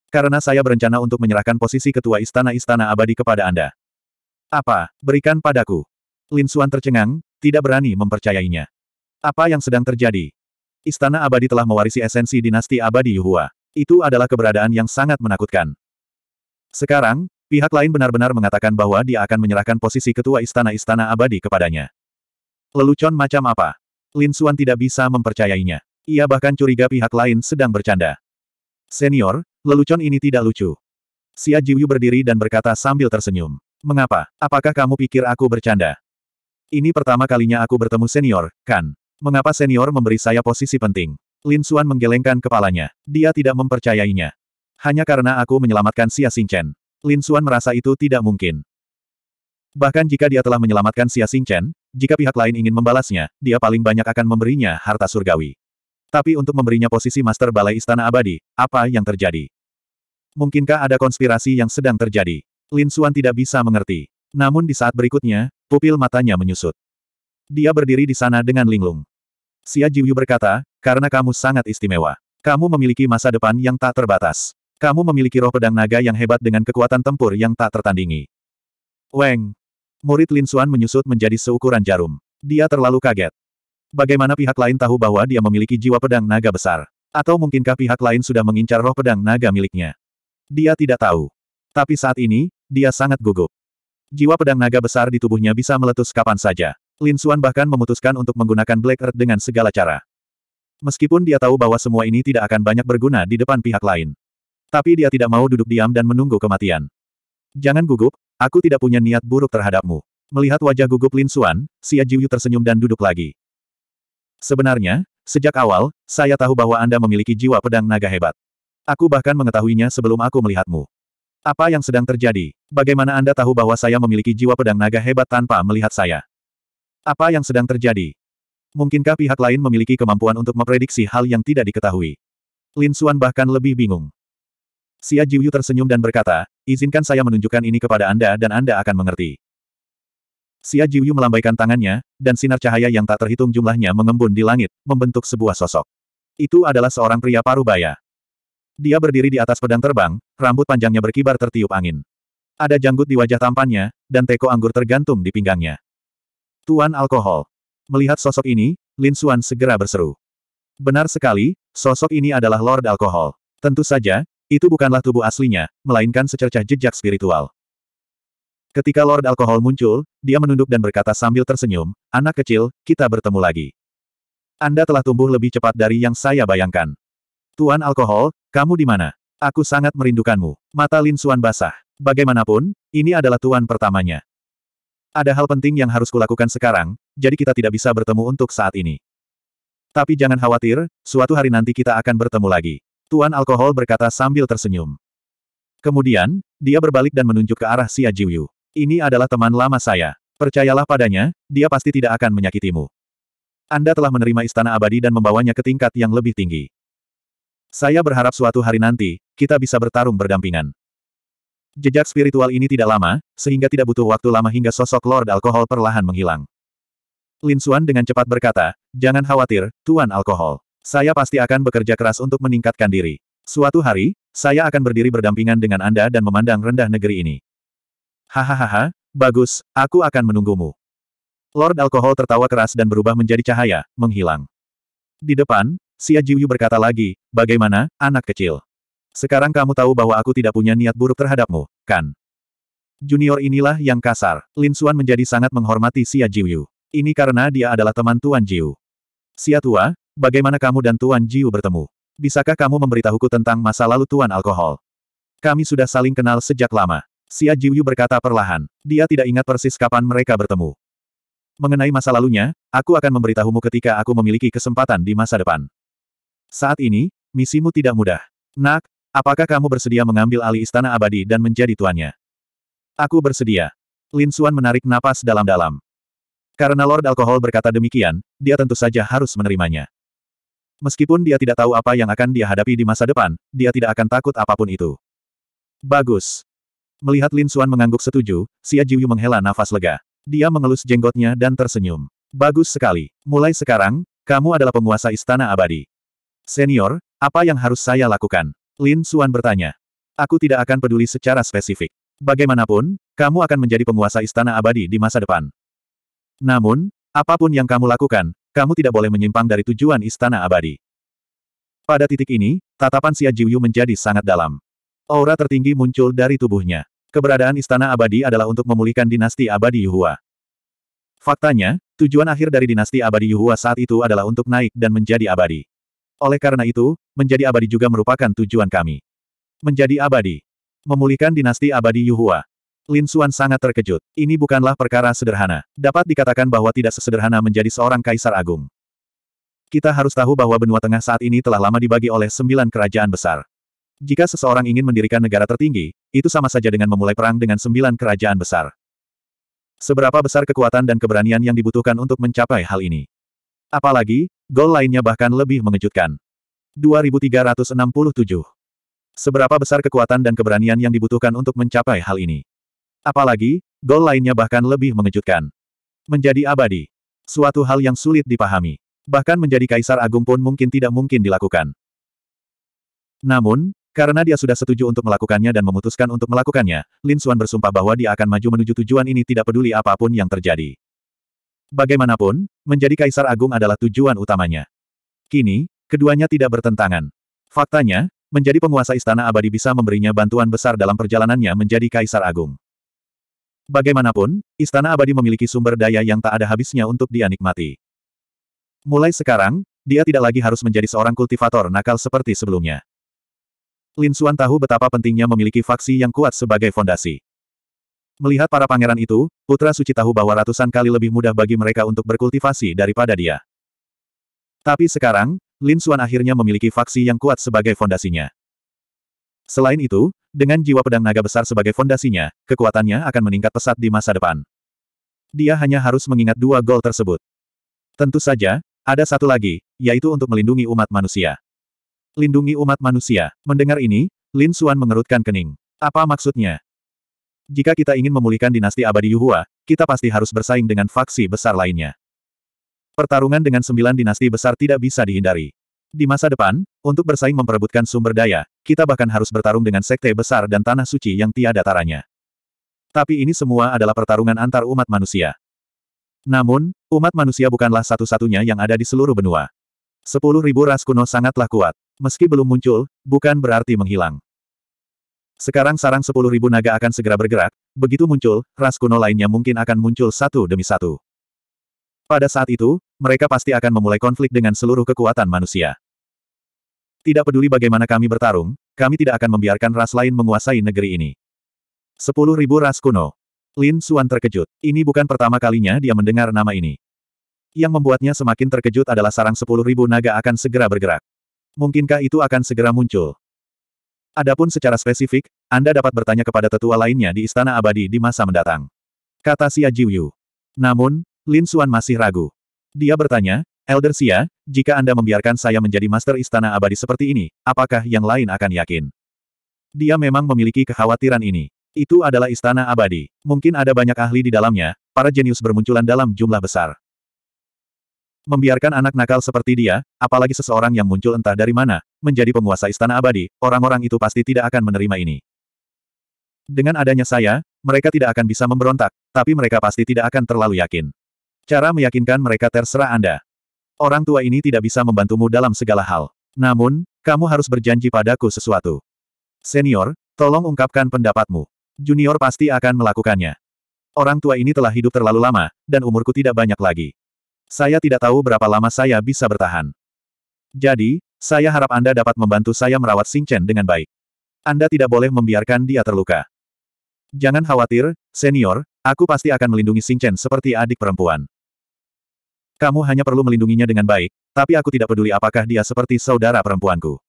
Karena saya berencana untuk menyerahkan posisi ketua istana-istana abadi kepada Anda. Apa? Berikan padaku. Lin Xuan tercengang, tidak berani mempercayainya. Apa yang sedang terjadi? Istana abadi telah mewarisi esensi dinasti abadi Yuhua. Itu adalah keberadaan yang sangat menakutkan. Sekarang, Pihak lain benar-benar mengatakan bahwa dia akan menyerahkan posisi ketua istana-istana abadi kepadanya. Lelucon macam apa? Lin Xuan tidak bisa mempercayainya. Ia bahkan curiga pihak lain sedang bercanda. Senior, lelucon ini tidak lucu. Xia Jiuyu berdiri dan berkata sambil tersenyum. Mengapa? Apakah kamu pikir aku bercanda? Ini pertama kalinya aku bertemu senior, kan? Mengapa senior memberi saya posisi penting? Lin Xuan menggelengkan kepalanya. Dia tidak mempercayainya. Hanya karena aku menyelamatkan Xia Xingchen. Lin Suan merasa itu tidak mungkin. Bahkan jika dia telah menyelamatkan Xia Xingchen, jika pihak lain ingin membalasnya, dia paling banyak akan memberinya harta surgawi. Tapi untuk memberinya posisi Master Balai Istana Abadi, apa yang terjadi? Mungkinkah ada konspirasi yang sedang terjadi? Lin Suan tidak bisa mengerti. Namun di saat berikutnya, pupil matanya menyusut. Dia berdiri di sana dengan linglung. Xia Jiuyu berkata, karena kamu sangat istimewa. Kamu memiliki masa depan yang tak terbatas. Kamu memiliki roh pedang naga yang hebat dengan kekuatan tempur yang tak tertandingi. Weng. Murid Lin Xuan menyusut menjadi seukuran jarum. Dia terlalu kaget. Bagaimana pihak lain tahu bahwa dia memiliki jiwa pedang naga besar? Atau mungkinkah pihak lain sudah mengincar roh pedang naga miliknya? Dia tidak tahu. Tapi saat ini, dia sangat gugup. Jiwa pedang naga besar di tubuhnya bisa meletus kapan saja. Lin Xuan bahkan memutuskan untuk menggunakan Black Earth dengan segala cara. Meskipun dia tahu bahwa semua ini tidak akan banyak berguna di depan pihak lain. Tapi dia tidak mau duduk diam dan menunggu kematian. Jangan gugup, aku tidak punya niat buruk terhadapmu. Melihat wajah gugup Lin Xuan, Xia Jiuyu tersenyum dan duduk lagi. Sebenarnya, sejak awal, saya tahu bahwa Anda memiliki jiwa pedang naga hebat. Aku bahkan mengetahuinya sebelum aku melihatmu. Apa yang sedang terjadi? Bagaimana Anda tahu bahwa saya memiliki jiwa pedang naga hebat tanpa melihat saya? Apa yang sedang terjadi? Mungkinkah pihak lain memiliki kemampuan untuk memprediksi hal yang tidak diketahui? Lin Xuan bahkan lebih bingung. Xia Jiuyu tersenyum dan berkata, izinkan saya menunjukkan ini kepada Anda dan Anda akan mengerti. Xia Jiuyu melambaikan tangannya, dan sinar cahaya yang tak terhitung jumlahnya mengembun di langit, membentuk sebuah sosok. Itu adalah seorang pria parubaya. Dia berdiri di atas pedang terbang, rambut panjangnya berkibar tertiup angin. Ada janggut di wajah tampannya, dan teko anggur tergantung di pinggangnya. Tuan Alkohol. Melihat sosok ini, Lin Xuan segera berseru. Benar sekali, sosok ini adalah Lord Alkohol. Tentu saja, itu bukanlah tubuh aslinya, melainkan secercah jejak spiritual. Ketika Lord Alkohol muncul, dia menunduk dan berkata sambil tersenyum, Anak kecil, kita bertemu lagi. Anda telah tumbuh lebih cepat dari yang saya bayangkan. Tuan Alkohol, kamu di mana? Aku sangat merindukanmu. Mata Lin Suan basah. Bagaimanapun, ini adalah tuan pertamanya. Ada hal penting yang harus kulakukan sekarang, jadi kita tidak bisa bertemu untuk saat ini. Tapi jangan khawatir, suatu hari nanti kita akan bertemu lagi. Tuan Alkohol berkata sambil tersenyum. Kemudian, dia berbalik dan menunjuk ke arah Xia Jiuyu. Ini adalah teman lama saya. Percayalah padanya, dia pasti tidak akan menyakitimu. Anda telah menerima istana abadi dan membawanya ke tingkat yang lebih tinggi. Saya berharap suatu hari nanti, kita bisa bertarung berdampingan. Jejak spiritual ini tidak lama, sehingga tidak butuh waktu lama hingga sosok Lord Alkohol perlahan menghilang. Lin Xuan dengan cepat berkata, jangan khawatir, Tuan Alkohol. Saya pasti akan bekerja keras untuk meningkatkan diri. Suatu hari, saya akan berdiri berdampingan dengan Anda dan memandang rendah negeri ini. Hahaha, bagus, aku akan menunggumu. Lord Alkohol tertawa keras dan berubah menjadi cahaya, menghilang. Di depan, Xia Jiuyu berkata lagi, bagaimana, anak kecil? Sekarang kamu tahu bahwa aku tidak punya niat buruk terhadapmu, kan? Junior inilah yang kasar. Lin Xuan menjadi sangat menghormati Xia Jiuyu. Ini karena dia adalah teman Tuan Jiu. Xia Tua, Bagaimana kamu dan Tuan Jiu bertemu? Bisakah kamu memberitahuku tentang masa lalu Tuan Alkohol? Kami sudah saling kenal sejak lama. Xia Jiuyu berkata perlahan. Dia tidak ingat persis kapan mereka bertemu. Mengenai masa lalunya, aku akan memberitahumu ketika aku memiliki kesempatan di masa depan. Saat ini, misimu tidak mudah. Nak, apakah kamu bersedia mengambil alih istana abadi dan menjadi tuannya? Aku bersedia. Lin Suan menarik napas dalam-dalam. Karena Lord Alkohol berkata demikian, dia tentu saja harus menerimanya. Meskipun dia tidak tahu apa yang akan dia hadapi di masa depan, dia tidak akan takut apapun itu. Bagus. Melihat Lin Xuan mengangguk setuju, Xia Jiuyu menghela nafas lega. Dia mengelus jenggotnya dan tersenyum. Bagus sekali. Mulai sekarang, kamu adalah penguasa istana abadi. Senior, apa yang harus saya lakukan? Lin Xuan bertanya. Aku tidak akan peduli secara spesifik. Bagaimanapun, kamu akan menjadi penguasa istana abadi di masa depan. Namun, apapun yang kamu lakukan, kamu tidak boleh menyimpang dari tujuan istana abadi. Pada titik ini, tatapan Xia Jiuyu menjadi sangat dalam. Aura tertinggi muncul dari tubuhnya. Keberadaan istana abadi adalah untuk memulihkan dinasti abadi Yuhua. Faktanya, tujuan akhir dari dinasti abadi Yuhua saat itu adalah untuk naik dan menjadi abadi. Oleh karena itu, menjadi abadi juga merupakan tujuan kami. Menjadi abadi. Memulihkan dinasti abadi Yuhua. Lin Xuan sangat terkejut. Ini bukanlah perkara sederhana. Dapat dikatakan bahwa tidak sesederhana menjadi seorang kaisar agung. Kita harus tahu bahwa benua tengah saat ini telah lama dibagi oleh sembilan kerajaan besar. Jika seseorang ingin mendirikan negara tertinggi, itu sama saja dengan memulai perang dengan sembilan kerajaan besar. Seberapa besar kekuatan dan keberanian yang dibutuhkan untuk mencapai hal ini. Apalagi, gol lainnya bahkan lebih mengejutkan. 2367. Seberapa besar kekuatan dan keberanian yang dibutuhkan untuk mencapai hal ini? Apalagi, gol lainnya bahkan lebih mengejutkan. Menjadi abadi. Suatu hal yang sulit dipahami. Bahkan menjadi kaisar agung pun mungkin tidak mungkin dilakukan. Namun, karena dia sudah setuju untuk melakukannya dan memutuskan untuk melakukannya, Lin Xuan bersumpah bahwa dia akan maju menuju tujuan ini tidak peduli apapun yang terjadi. Bagaimanapun, menjadi kaisar agung adalah tujuan utamanya. Kini, keduanya tidak bertentangan. Faktanya, menjadi penguasa istana abadi bisa memberinya bantuan besar dalam perjalanannya menjadi kaisar agung. Bagaimanapun, Istana Abadi memiliki sumber daya yang tak ada habisnya untuk dia nikmati. Mulai sekarang, dia tidak lagi harus menjadi seorang kultivator nakal seperti sebelumnya. Lin Xuan tahu betapa pentingnya memiliki faksi yang kuat sebagai fondasi. Melihat para pangeran itu, Putra Suci tahu bahwa ratusan kali lebih mudah bagi mereka untuk berkultivasi daripada dia. Tapi sekarang, Lin Xuan akhirnya memiliki faksi yang kuat sebagai fondasinya. Selain itu, dengan jiwa pedang naga besar sebagai fondasinya, kekuatannya akan meningkat pesat di masa depan. Dia hanya harus mengingat dua gol tersebut. Tentu saja, ada satu lagi, yaitu untuk melindungi umat manusia. Lindungi umat manusia. Mendengar ini, Lin Xuan mengerutkan kening. Apa maksudnya? Jika kita ingin memulihkan dinasti abadi Yuhua, kita pasti harus bersaing dengan faksi besar lainnya. Pertarungan dengan sembilan dinasti besar tidak bisa dihindari. Di masa depan, untuk bersaing memperebutkan sumber daya, kita bahkan harus bertarung dengan sekte besar dan tanah suci yang tiada taranya. Tapi ini semua adalah pertarungan antar umat manusia. Namun, umat manusia bukanlah satu-satunya yang ada di seluruh benua. Sepuluh ribu ras kuno sangatlah kuat. Meski belum muncul, bukan berarti menghilang. Sekarang sarang sepuluh ribu naga akan segera bergerak, begitu muncul, ras kuno lainnya mungkin akan muncul satu demi satu. Pada saat itu, mereka pasti akan memulai konflik dengan seluruh kekuatan manusia. Tidak peduli bagaimana kami bertarung, kami tidak akan membiarkan ras lain menguasai negeri ini. Sepuluh ribu ras kuno. Lin Suan terkejut. Ini bukan pertama kalinya dia mendengar nama ini. Yang membuatnya semakin terkejut adalah sarang sepuluh ribu naga akan segera bergerak. Mungkinkah itu akan segera muncul? Adapun secara spesifik, Anda dapat bertanya kepada tetua lainnya di Istana Abadi di masa mendatang. Kata Xia Jiuyu. Namun, Lin Suan masih ragu. Dia bertanya, Elder Xia, jika Anda membiarkan saya menjadi master istana abadi seperti ini, apakah yang lain akan yakin? Dia memang memiliki kekhawatiran ini. Itu adalah istana abadi. Mungkin ada banyak ahli di dalamnya, para jenius bermunculan dalam jumlah besar. Membiarkan anak nakal seperti dia, apalagi seseorang yang muncul entah dari mana, menjadi penguasa istana abadi, orang-orang itu pasti tidak akan menerima ini. Dengan adanya saya, mereka tidak akan bisa memberontak, tapi mereka pasti tidak akan terlalu yakin. Cara meyakinkan mereka terserah Anda orang tua ini tidak bisa membantumu dalam segala hal. Namun, kamu harus berjanji padaku sesuatu. Senior, tolong ungkapkan pendapatmu. Junior pasti akan melakukannya. Orang tua ini telah hidup terlalu lama, dan umurku tidak banyak lagi. Saya tidak tahu berapa lama saya bisa bertahan. Jadi, saya harap Anda dapat membantu saya merawat Chen dengan baik. Anda tidak boleh membiarkan dia terluka. Jangan khawatir, senior, aku pasti akan melindungi Chen seperti adik perempuan. Kamu hanya perlu melindunginya dengan baik, tapi aku tidak peduli apakah dia seperti saudara perempuanku.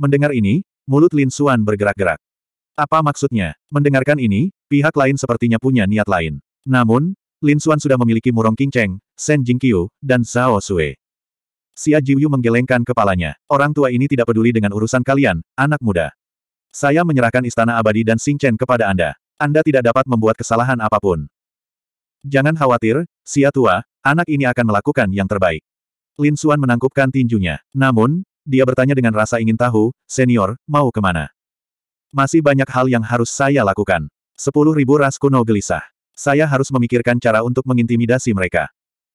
Mendengar ini, mulut Lin Suan bergerak-gerak. Apa maksudnya? Mendengarkan ini, pihak lain sepertinya punya niat lain. Namun, Lin Suan sudah memiliki Murong King Cheng, Shen Jingqiu, dan Zhao Sui. Xia Jiuyu menggelengkan kepalanya. Orang tua ini tidak peduli dengan urusan kalian, anak muda. Saya menyerahkan istana abadi dan Chen kepada Anda. Anda tidak dapat membuat kesalahan apapun. Jangan khawatir, Xia Tua, Anak ini akan melakukan yang terbaik. Lin Xuan menangkupkan tinjunya. Namun, dia bertanya dengan rasa ingin tahu, senior, mau kemana? Masih banyak hal yang harus saya lakukan. Sepuluh ribu ras kuno gelisah. Saya harus memikirkan cara untuk mengintimidasi mereka.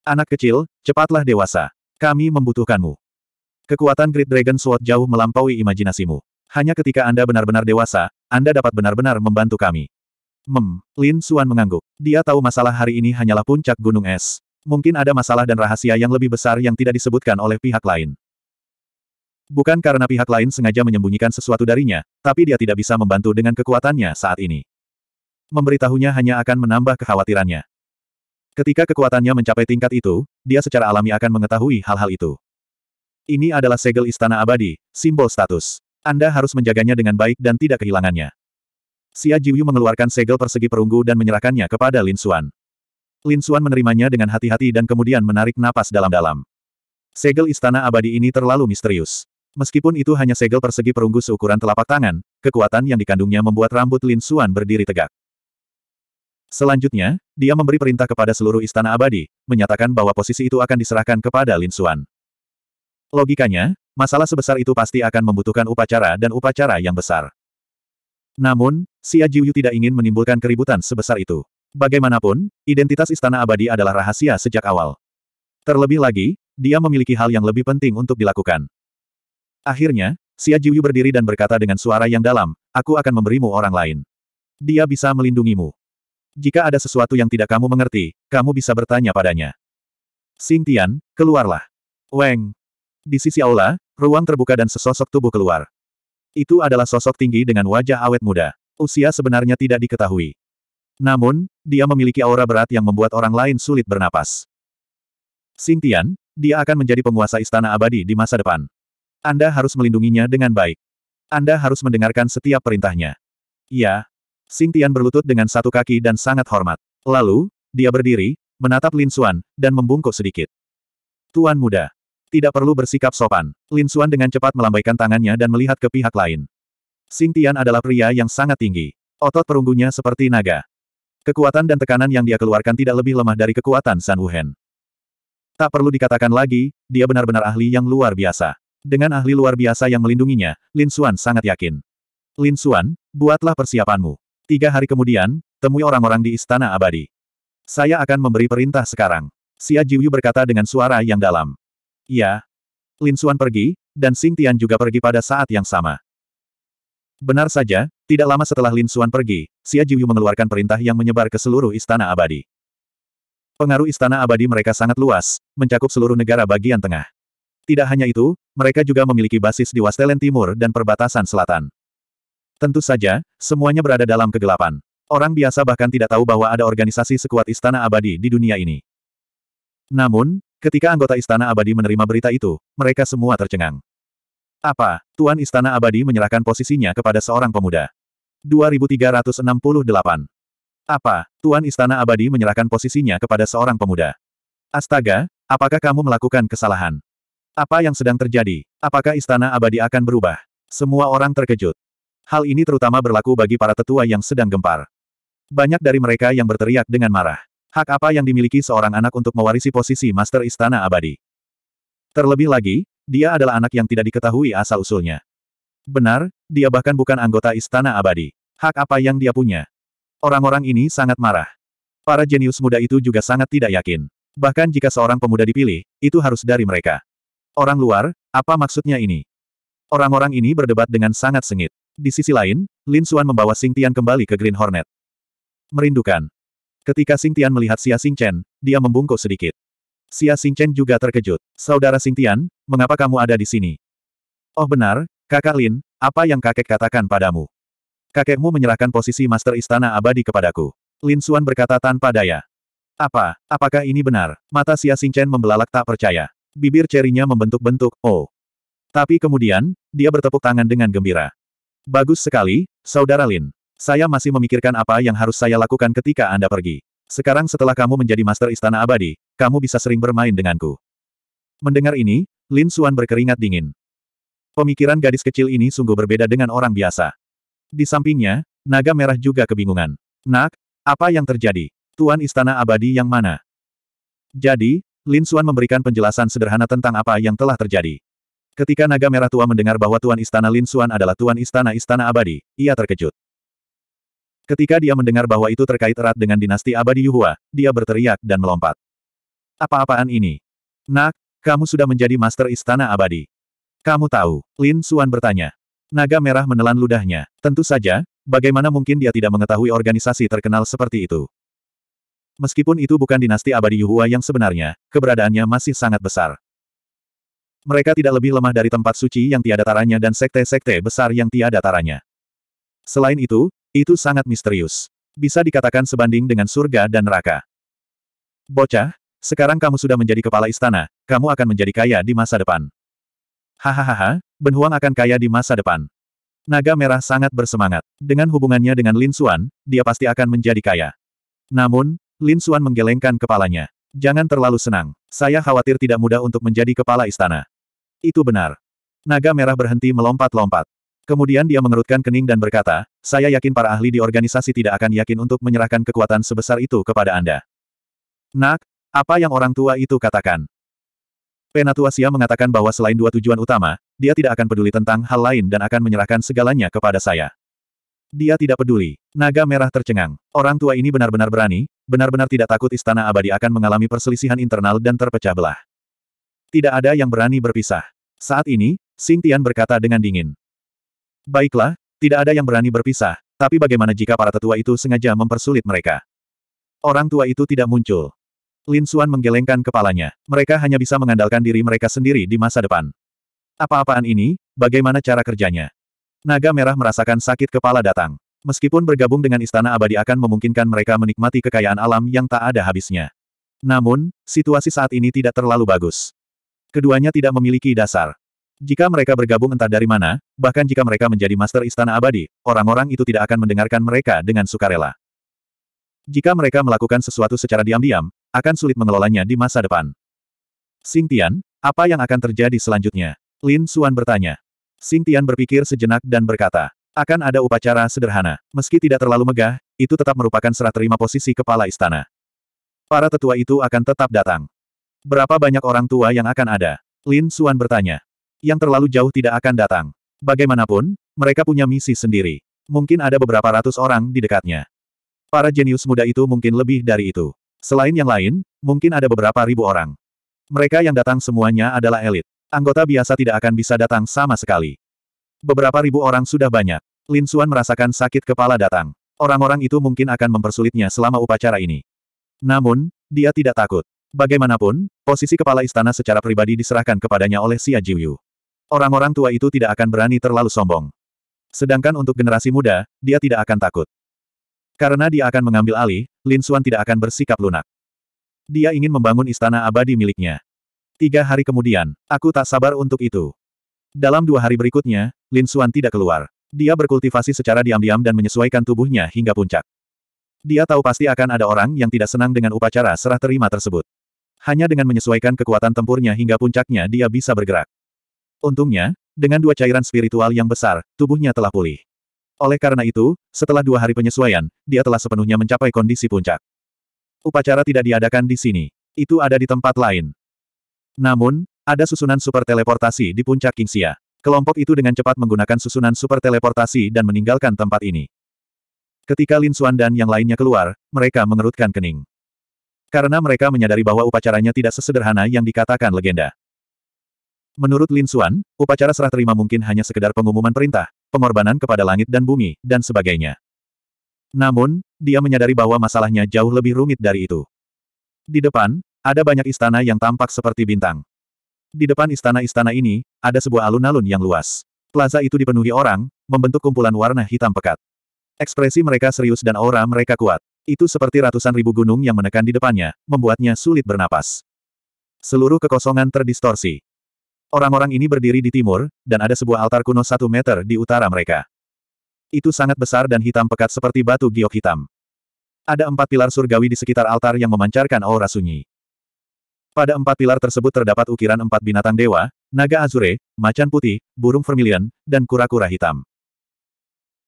Anak kecil, cepatlah dewasa. Kami membutuhkanmu. Kekuatan Great Dragon Sword jauh melampaui imajinasimu. Hanya ketika Anda benar-benar dewasa, Anda dapat benar-benar membantu kami. Mem, Lin Xuan mengangguk. Dia tahu masalah hari ini hanyalah puncak gunung es mungkin ada masalah dan rahasia yang lebih besar yang tidak disebutkan oleh pihak lain. Bukan karena pihak lain sengaja menyembunyikan sesuatu darinya, tapi dia tidak bisa membantu dengan kekuatannya saat ini. Memberitahunya hanya akan menambah kekhawatirannya. Ketika kekuatannya mencapai tingkat itu, dia secara alami akan mengetahui hal-hal itu. Ini adalah segel istana abadi, simbol status. Anda harus menjaganya dengan baik dan tidak kehilangannya. Xia Jiuyu mengeluarkan segel persegi perunggu dan menyerahkannya kepada Lin Xuan. Lin Suan menerimanya dengan hati-hati dan kemudian menarik napas dalam-dalam. Segel istana abadi ini terlalu misterius. Meskipun itu hanya segel persegi perunggu seukuran telapak tangan, kekuatan yang dikandungnya membuat rambut Lin Suan berdiri tegak. Selanjutnya, dia memberi perintah kepada seluruh istana abadi, menyatakan bahwa posisi itu akan diserahkan kepada Lin Suan. Logikanya, masalah sebesar itu pasti akan membutuhkan upacara dan upacara yang besar. Namun, Xia Jiuyu tidak ingin menimbulkan keributan sebesar itu. Bagaimanapun, identitas Istana Abadi adalah rahasia sejak awal. Terlebih lagi, dia memiliki hal yang lebih penting untuk dilakukan. Akhirnya, Xia Jiuyu berdiri dan berkata dengan suara yang dalam, aku akan memberimu orang lain. Dia bisa melindungimu. Jika ada sesuatu yang tidak kamu mengerti, kamu bisa bertanya padanya. Xing Tian, keluarlah. Weng. Di sisi aula, ruang terbuka dan sesosok tubuh keluar. Itu adalah sosok tinggi dengan wajah awet muda. Usia sebenarnya tidak diketahui. Namun, dia memiliki aura berat yang membuat orang lain sulit bernapas. Xing Tian, dia akan menjadi penguasa istana abadi di masa depan. Anda harus melindunginya dengan baik. Anda harus mendengarkan setiap perintahnya. Ya. Xing Tian berlutut dengan satu kaki dan sangat hormat. Lalu, dia berdiri, menatap Lin Xuan, dan membungkuk sedikit. Tuan muda. Tidak perlu bersikap sopan. Lin Xuan dengan cepat melambaikan tangannya dan melihat ke pihak lain. Xing Tian adalah pria yang sangat tinggi. Otot perunggunya seperti naga. Kekuatan dan tekanan yang dia keluarkan tidak lebih lemah dari kekuatan San Wuhen. Tak perlu dikatakan lagi, dia benar-benar ahli yang luar biasa. Dengan ahli luar biasa yang melindunginya, Lin Xuan sangat yakin. Lin Xuan, buatlah persiapanmu. Tiga hari kemudian, temui orang-orang di Istana Abadi. Saya akan memberi perintah sekarang. Xia Jiuyu berkata dengan suara yang dalam. Ya. Lin Xuan pergi, dan Xing Tian juga pergi pada saat yang sama. Benar saja, tidak lama setelah Lin Xuan pergi, Xia Jiuyu mengeluarkan perintah yang menyebar ke seluruh istana abadi. Pengaruh istana abadi mereka sangat luas, mencakup seluruh negara bagian tengah. Tidak hanya itu, mereka juga memiliki basis di Wastelen Timur dan perbatasan selatan. Tentu saja, semuanya berada dalam kegelapan. Orang biasa bahkan tidak tahu bahwa ada organisasi sekuat istana abadi di dunia ini. Namun, ketika anggota istana abadi menerima berita itu, mereka semua tercengang. Apa, Tuan Istana Abadi menyerahkan posisinya kepada seorang pemuda. 2368. Apa, Tuan Istana Abadi menyerahkan posisinya kepada seorang pemuda. Astaga, apakah kamu melakukan kesalahan? Apa yang sedang terjadi? Apakah Istana Abadi akan berubah? Semua orang terkejut. Hal ini terutama berlaku bagi para tetua yang sedang gempar. Banyak dari mereka yang berteriak dengan marah. Hak apa yang dimiliki seorang anak untuk mewarisi posisi Master Istana Abadi? Terlebih lagi, dia adalah anak yang tidak diketahui asal-usulnya. Benar, dia bahkan bukan anggota Istana Abadi. Hak apa yang dia punya? Orang-orang ini sangat marah. Para jenius muda itu juga sangat tidak yakin. Bahkan jika seorang pemuda dipilih, itu harus dari mereka. Orang luar, apa maksudnya ini? Orang-orang ini berdebat dengan sangat sengit. Di sisi lain, Lin Xuan membawa Sing Tian kembali ke Green Hornet. Merindukan. Ketika Sing Tian melihat Xia Chen, dia membungkuk sedikit. Xia Chen juga terkejut. Saudara Tian? mengapa kamu ada di sini? Oh benar, kakak Lin, apa yang kakek katakan padamu? Kakekmu menyerahkan posisi Master Istana Abadi kepadaku. Lin Suan berkata tanpa daya. Apa, apakah ini benar? Mata Xia Xingchen membelalak tak percaya. Bibir cerinya membentuk-bentuk, oh. Tapi kemudian, dia bertepuk tangan dengan gembira. Bagus sekali, Saudara Lin. Saya masih memikirkan apa yang harus saya lakukan ketika Anda pergi. Sekarang setelah kamu menjadi Master Istana Abadi, kamu bisa sering bermain denganku. Mendengar ini, Lin Suan berkeringat dingin. Pemikiran gadis kecil ini sungguh berbeda dengan orang biasa. Di sampingnya, naga merah juga kebingungan. Nak, apa yang terjadi? Tuan Istana Abadi yang mana? Jadi, Lin Suan memberikan penjelasan sederhana tentang apa yang telah terjadi. Ketika naga merah tua mendengar bahwa Tuan Istana Lin Suan adalah Tuan Istana Istana Abadi, ia terkejut. Ketika dia mendengar bahwa itu terkait erat dengan dinasti abadi Yuhua, dia berteriak dan melompat. Apa-apaan ini? Nak, kamu sudah menjadi master istana abadi. Kamu tahu, Lin Suan bertanya. Naga merah menelan ludahnya. Tentu saja, bagaimana mungkin dia tidak mengetahui organisasi terkenal seperti itu. Meskipun itu bukan dinasti abadi Yuhua yang sebenarnya, keberadaannya masih sangat besar. Mereka tidak lebih lemah dari tempat suci yang tiada taranya dan sekte-sekte besar yang tiada taranya. Selain itu, itu sangat misterius. Bisa dikatakan sebanding dengan surga dan neraka. Bocah, sekarang kamu sudah menjadi kepala istana, kamu akan menjadi kaya di masa depan. Hahaha, Ben Huang akan kaya di masa depan. Naga Merah sangat bersemangat. Dengan hubungannya dengan Lin Xuan, dia pasti akan menjadi kaya. Namun, Lin Xuan menggelengkan kepalanya. Jangan terlalu senang. Saya khawatir tidak mudah untuk menjadi kepala istana. Itu benar. Naga Merah berhenti melompat-lompat. Kemudian dia mengerutkan kening dan berkata, saya yakin para ahli di organisasi tidak akan yakin untuk menyerahkan kekuatan sebesar itu kepada Anda. Nak, apa yang orang tua itu katakan? Penatua Sia mengatakan bahwa selain dua tujuan utama, dia tidak akan peduli tentang hal lain dan akan menyerahkan segalanya kepada saya. Dia tidak peduli. Naga merah tercengang. Orang tua ini benar-benar berani, benar-benar tidak takut istana abadi akan mengalami perselisihan internal dan terpecah belah. Tidak ada yang berani berpisah. Saat ini, Sing Tian berkata dengan dingin. Baiklah, tidak ada yang berani berpisah, tapi bagaimana jika para tetua itu sengaja mempersulit mereka? Orang tua itu tidak muncul. Lin Xuan menggelengkan kepalanya. Mereka hanya bisa mengandalkan diri mereka sendiri di masa depan. Apa-apaan ini, bagaimana cara kerjanya? Naga merah merasakan sakit kepala datang. Meskipun bergabung dengan Istana Abadi akan memungkinkan mereka menikmati kekayaan alam yang tak ada habisnya. Namun, situasi saat ini tidak terlalu bagus. Keduanya tidak memiliki dasar. Jika mereka bergabung entah dari mana, bahkan jika mereka menjadi master Istana Abadi, orang-orang itu tidak akan mendengarkan mereka dengan sukarela. Jika mereka melakukan sesuatu secara diam-diam, akan sulit mengelolanya di masa depan. Xing Tian, apa yang akan terjadi selanjutnya? Lin Xuan bertanya. Xing Tian berpikir sejenak dan berkata, akan ada upacara sederhana. Meski tidak terlalu megah, itu tetap merupakan serah terima posisi kepala istana. Para tetua itu akan tetap datang. Berapa banyak orang tua yang akan ada? Lin Xuan bertanya. Yang terlalu jauh tidak akan datang. Bagaimanapun, mereka punya misi sendiri. Mungkin ada beberapa ratus orang di dekatnya. Para jenius muda itu mungkin lebih dari itu. Selain yang lain, mungkin ada beberapa ribu orang. Mereka yang datang semuanya adalah elit. Anggota biasa tidak akan bisa datang sama sekali. Beberapa ribu orang sudah banyak. Lin Xuan merasakan sakit kepala datang. Orang-orang itu mungkin akan mempersulitnya selama upacara ini. Namun, dia tidak takut. Bagaimanapun, posisi kepala istana secara pribadi diserahkan kepadanya oleh Xia Jiuyu. Orang-orang tua itu tidak akan berani terlalu sombong. Sedangkan untuk generasi muda, dia tidak akan takut. Karena dia akan mengambil alih, Lin Xuan tidak akan bersikap lunak. Dia ingin membangun istana abadi miliknya. Tiga hari kemudian, aku tak sabar untuk itu. Dalam dua hari berikutnya, Lin Xuan tidak keluar. Dia berkultivasi secara diam-diam dan menyesuaikan tubuhnya hingga puncak. Dia tahu pasti akan ada orang yang tidak senang dengan upacara serah terima tersebut. Hanya dengan menyesuaikan kekuatan tempurnya hingga puncaknya dia bisa bergerak. Untungnya, dengan dua cairan spiritual yang besar, tubuhnya telah pulih. Oleh karena itu, setelah dua hari penyesuaian, dia telah sepenuhnya mencapai kondisi puncak. Upacara tidak diadakan di sini. Itu ada di tempat lain. Namun, ada susunan super teleportasi di puncak Kingsia. Kelompok itu dengan cepat menggunakan susunan super teleportasi dan meninggalkan tempat ini. Ketika Lin Xuan dan yang lainnya keluar, mereka mengerutkan kening. Karena mereka menyadari bahwa upacaranya tidak sesederhana yang dikatakan legenda. Menurut Lin Xuan, upacara serah terima mungkin hanya sekedar pengumuman perintah, pengorbanan kepada langit dan bumi, dan sebagainya. Namun, dia menyadari bahwa masalahnya jauh lebih rumit dari itu. Di depan, ada banyak istana yang tampak seperti bintang. Di depan istana-istana ini, ada sebuah alun-alun yang luas. Plaza itu dipenuhi orang, membentuk kumpulan warna hitam pekat. Ekspresi mereka serius dan aura mereka kuat. Itu seperti ratusan ribu gunung yang menekan di depannya, membuatnya sulit bernapas. Seluruh kekosongan terdistorsi. Orang-orang ini berdiri di timur, dan ada sebuah altar kuno satu meter di utara mereka. Itu sangat besar dan hitam pekat seperti batu giok hitam. Ada empat pilar surgawi di sekitar altar yang memancarkan aura sunyi. Pada empat pilar tersebut terdapat ukiran empat binatang dewa, naga azure, macan putih, burung vermilion, dan kura-kura hitam.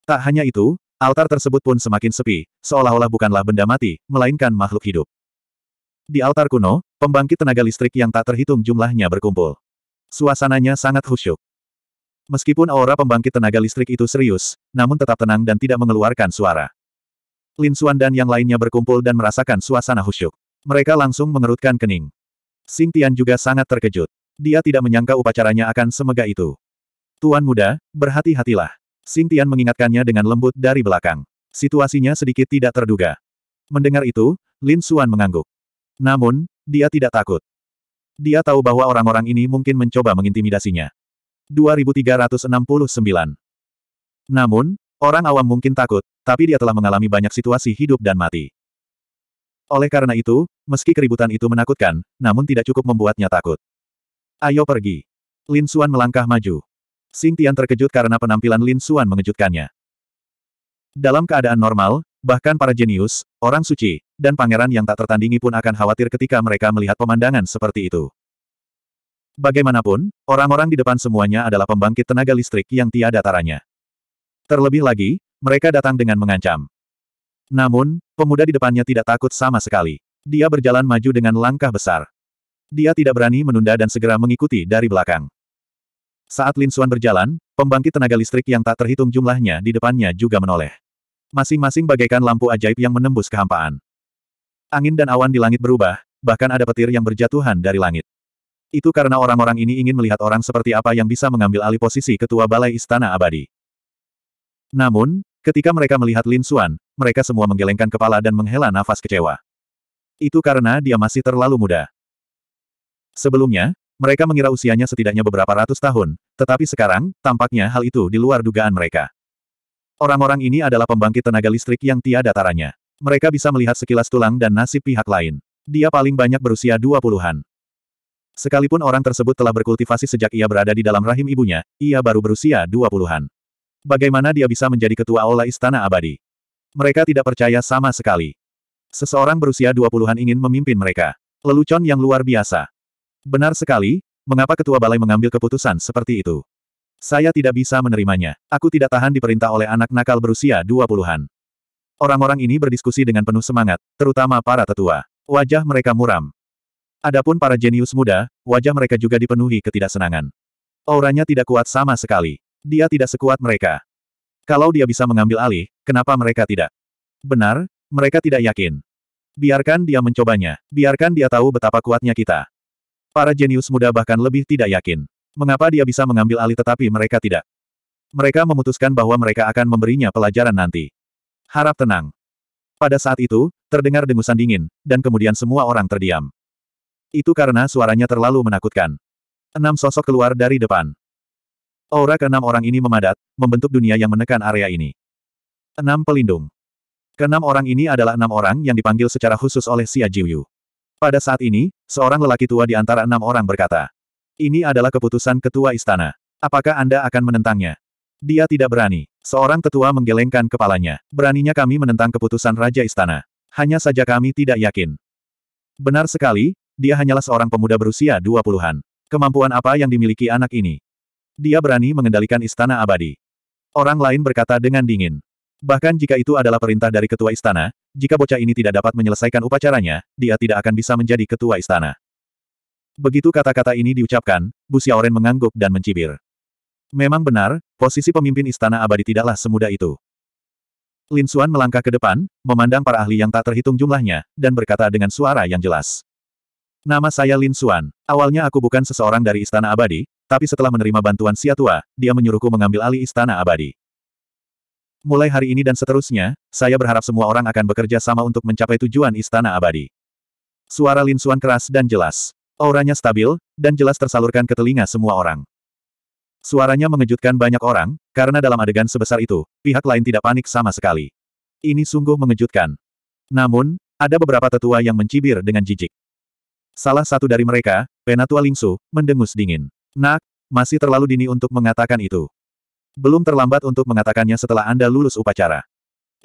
Tak hanya itu, altar tersebut pun semakin sepi, seolah-olah bukanlah benda mati, melainkan makhluk hidup. Di altar kuno, pembangkit tenaga listrik yang tak terhitung jumlahnya berkumpul. Suasananya sangat khusyuk. Meskipun aura pembangkit tenaga listrik itu serius, namun tetap tenang dan tidak mengeluarkan suara. Lin Xuan dan yang lainnya berkumpul dan merasakan suasana khusyuk. Mereka langsung mengerutkan kening. Sing Tian juga sangat terkejut. Dia tidak menyangka upacaranya akan semega itu. Tuan muda, berhati-hatilah. Sing Tian mengingatkannya dengan lembut dari belakang. Situasinya sedikit tidak terduga. Mendengar itu, Lin Xuan mengangguk. Namun, dia tidak takut. Dia tahu bahwa orang-orang ini mungkin mencoba mengintimidasinya. 2369 Namun, orang awam mungkin takut, tapi dia telah mengalami banyak situasi hidup dan mati. Oleh karena itu, meski keributan itu menakutkan, namun tidak cukup membuatnya takut. Ayo pergi. Lin Xuan melangkah maju. Xing Tian terkejut karena penampilan Lin Xuan mengejutkannya. Dalam keadaan normal, bahkan para jenius, orang suci, dan pangeran yang tak tertandingi pun akan khawatir ketika mereka melihat pemandangan seperti itu. Bagaimanapun, orang-orang di depan semuanya adalah pembangkit tenaga listrik yang tiada taranya. Terlebih lagi, mereka datang dengan mengancam. Namun, pemuda di depannya tidak takut sama sekali. Dia berjalan maju dengan langkah besar. Dia tidak berani menunda dan segera mengikuti dari belakang. Saat Lin Xuan berjalan, pembangkit tenaga listrik yang tak terhitung jumlahnya di depannya juga menoleh. Masing-masing bagaikan lampu ajaib yang menembus kehampaan. Angin dan awan di langit berubah, bahkan ada petir yang berjatuhan dari langit. Itu karena orang-orang ini ingin melihat orang seperti apa yang bisa mengambil alih posisi ketua balai istana abadi. Namun, ketika mereka melihat Lin Xuan, mereka semua menggelengkan kepala dan menghela nafas kecewa. Itu karena dia masih terlalu muda. Sebelumnya, mereka mengira usianya setidaknya beberapa ratus tahun, tetapi sekarang, tampaknya hal itu di luar dugaan mereka. Orang-orang ini adalah pembangkit tenaga listrik yang tiada taranya. Mereka bisa melihat sekilas tulang dan nasib pihak lain. Dia paling banyak berusia dua puluhan. Sekalipun orang tersebut telah berkultivasi sejak ia berada di dalam rahim ibunya, ia baru berusia dua puluhan. Bagaimana dia bisa menjadi ketua aula istana abadi? Mereka tidak percaya sama sekali. Seseorang berusia dua puluhan ingin memimpin mereka. Lelucon yang luar biasa. Benar sekali, mengapa ketua balai mengambil keputusan seperti itu? Saya tidak bisa menerimanya. Aku tidak tahan diperintah oleh anak nakal berusia dua puluhan. Orang-orang ini berdiskusi dengan penuh semangat, terutama para tetua. Wajah mereka muram. Adapun para jenius muda, wajah mereka juga dipenuhi ketidaksenangan. Auranya tidak kuat sama sekali. Dia tidak sekuat mereka. Kalau dia bisa mengambil alih, kenapa mereka tidak? Benar, mereka tidak yakin. Biarkan dia mencobanya. Biarkan dia tahu betapa kuatnya kita. Para jenius muda bahkan lebih tidak yakin. Mengapa dia bisa mengambil alih tetapi mereka tidak? Mereka memutuskan bahwa mereka akan memberinya pelajaran nanti. Harap tenang. Pada saat itu, terdengar dengusan dingin, dan kemudian semua orang terdiam. Itu karena suaranya terlalu menakutkan. Enam sosok keluar dari depan. Aura keenam orang ini memadat, membentuk dunia yang menekan area ini. Enam pelindung. Keenam orang ini adalah enam orang yang dipanggil secara khusus oleh Xia Jiuyu. Pada saat ini, seorang lelaki tua di antara enam orang berkata, ini adalah keputusan ketua istana. Apakah Anda akan menentangnya? Dia tidak berani. Seorang tetua menggelengkan kepalanya. Beraninya kami menentang keputusan Raja Istana. Hanya saja kami tidak yakin. Benar sekali, dia hanyalah seorang pemuda berusia dua puluhan. Kemampuan apa yang dimiliki anak ini? Dia berani mengendalikan istana abadi. Orang lain berkata dengan dingin. Bahkan jika itu adalah perintah dari ketua istana, jika bocah ini tidak dapat menyelesaikan upacaranya, dia tidak akan bisa menjadi ketua istana. Begitu kata-kata ini diucapkan, Bu Xiaoren mengangguk dan mencibir. Memang benar, posisi pemimpin istana abadi tidaklah semudah itu. Lin Xuan melangkah ke depan, memandang para ahli yang tak terhitung jumlahnya, dan berkata dengan suara yang jelas. Nama saya Lin Xuan. Awalnya aku bukan seseorang dari istana abadi, tapi setelah menerima bantuan Siatua, dia menyuruhku mengambil alih istana abadi. Mulai hari ini dan seterusnya, saya berharap semua orang akan bekerja sama untuk mencapai tujuan istana abadi. Suara Lin Xuan keras dan jelas. Auranya stabil, dan jelas tersalurkan ke telinga semua orang. Suaranya mengejutkan banyak orang, karena dalam adegan sebesar itu, pihak lain tidak panik sama sekali. Ini sungguh mengejutkan. Namun, ada beberapa tetua yang mencibir dengan jijik. Salah satu dari mereka, Penatua Lingsu, mendengus dingin. Nak, masih terlalu dini untuk mengatakan itu. Belum terlambat untuk mengatakannya setelah Anda lulus upacara.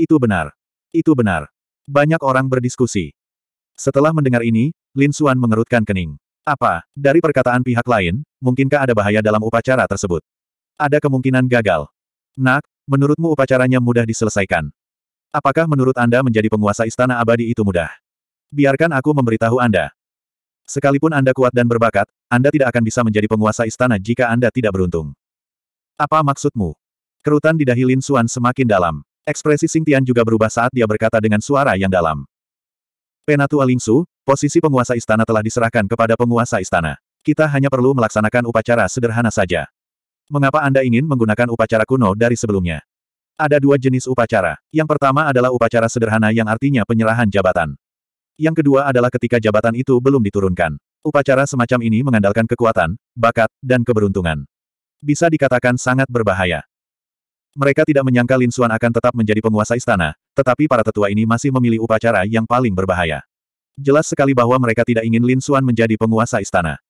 Itu benar. Itu benar. Banyak orang berdiskusi. Setelah mendengar ini, Lin Xuan mengerutkan kening. Apa, dari perkataan pihak lain, mungkinkah ada bahaya dalam upacara tersebut? Ada kemungkinan gagal. Nak, menurutmu upacaranya mudah diselesaikan? Apakah menurut Anda menjadi penguasa istana abadi itu mudah? Biarkan aku memberitahu Anda. Sekalipun Anda kuat dan berbakat, Anda tidak akan bisa menjadi penguasa istana jika Anda tidak beruntung. Apa maksudmu? Kerutan di dahi Lin Suan semakin dalam. Ekspresi Sing Tian juga berubah saat dia berkata dengan suara yang dalam. Penatua Lingsu, Posisi penguasa istana telah diserahkan kepada penguasa istana. Kita hanya perlu melaksanakan upacara sederhana saja. Mengapa Anda ingin menggunakan upacara kuno dari sebelumnya? Ada dua jenis upacara. Yang pertama adalah upacara sederhana yang artinya penyerahan jabatan. Yang kedua adalah ketika jabatan itu belum diturunkan. Upacara semacam ini mengandalkan kekuatan, bakat, dan keberuntungan. Bisa dikatakan sangat berbahaya. Mereka tidak menyangka Lin Xuan akan tetap menjadi penguasa istana, tetapi para tetua ini masih memilih upacara yang paling berbahaya. Jelas sekali bahwa mereka tidak ingin Lin Xuan menjadi penguasa istana.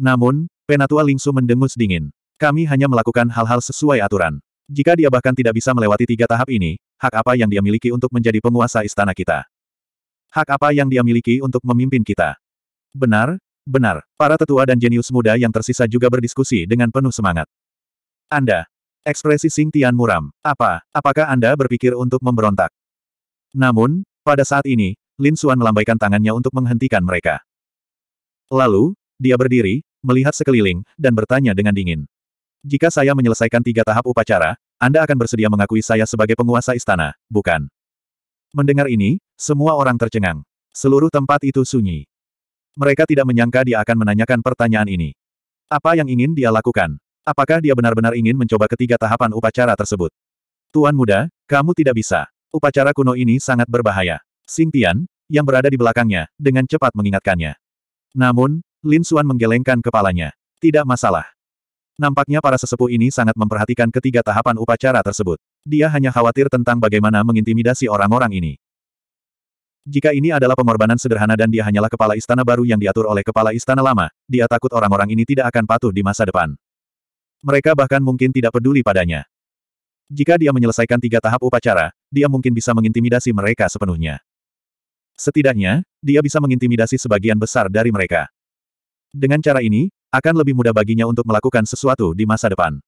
Namun, Penatua Lingsu Su mendengus dingin. Kami hanya melakukan hal-hal sesuai aturan. Jika dia bahkan tidak bisa melewati tiga tahap ini, hak apa yang dia miliki untuk menjadi penguasa istana kita? Hak apa yang dia miliki untuk memimpin kita? Benar, benar. Para tetua dan jenius muda yang tersisa juga berdiskusi dengan penuh semangat. Anda, Ekspresi Sing Tian muram. Apa? Apakah Anda berpikir untuk memberontak? Namun, pada saat ini, Lin Xuan melambaikan tangannya untuk menghentikan mereka. Lalu, dia berdiri, melihat sekeliling, dan bertanya dengan dingin. Jika saya menyelesaikan tiga tahap upacara, Anda akan bersedia mengakui saya sebagai penguasa istana, bukan? Mendengar ini, semua orang tercengang. Seluruh tempat itu sunyi. Mereka tidak menyangka dia akan menanyakan pertanyaan ini. Apa yang ingin dia lakukan? Apakah dia benar-benar ingin mencoba ketiga tahapan upacara tersebut? Tuan muda, kamu tidak bisa. Upacara kuno ini sangat berbahaya. Xing Tian, yang berada di belakangnya, dengan cepat mengingatkannya. Namun, Lin Xuan menggelengkan kepalanya. Tidak masalah. Nampaknya para sesepuh ini sangat memperhatikan ketiga tahapan upacara tersebut. Dia hanya khawatir tentang bagaimana mengintimidasi orang-orang ini. Jika ini adalah pengorbanan sederhana dan dia hanyalah kepala istana baru yang diatur oleh kepala istana lama, dia takut orang-orang ini tidak akan patuh di masa depan. Mereka bahkan mungkin tidak peduli padanya. Jika dia menyelesaikan tiga tahap upacara, dia mungkin bisa mengintimidasi mereka sepenuhnya. Setidaknya, dia bisa mengintimidasi sebagian besar dari mereka. Dengan cara ini, akan lebih mudah baginya untuk melakukan sesuatu di masa depan.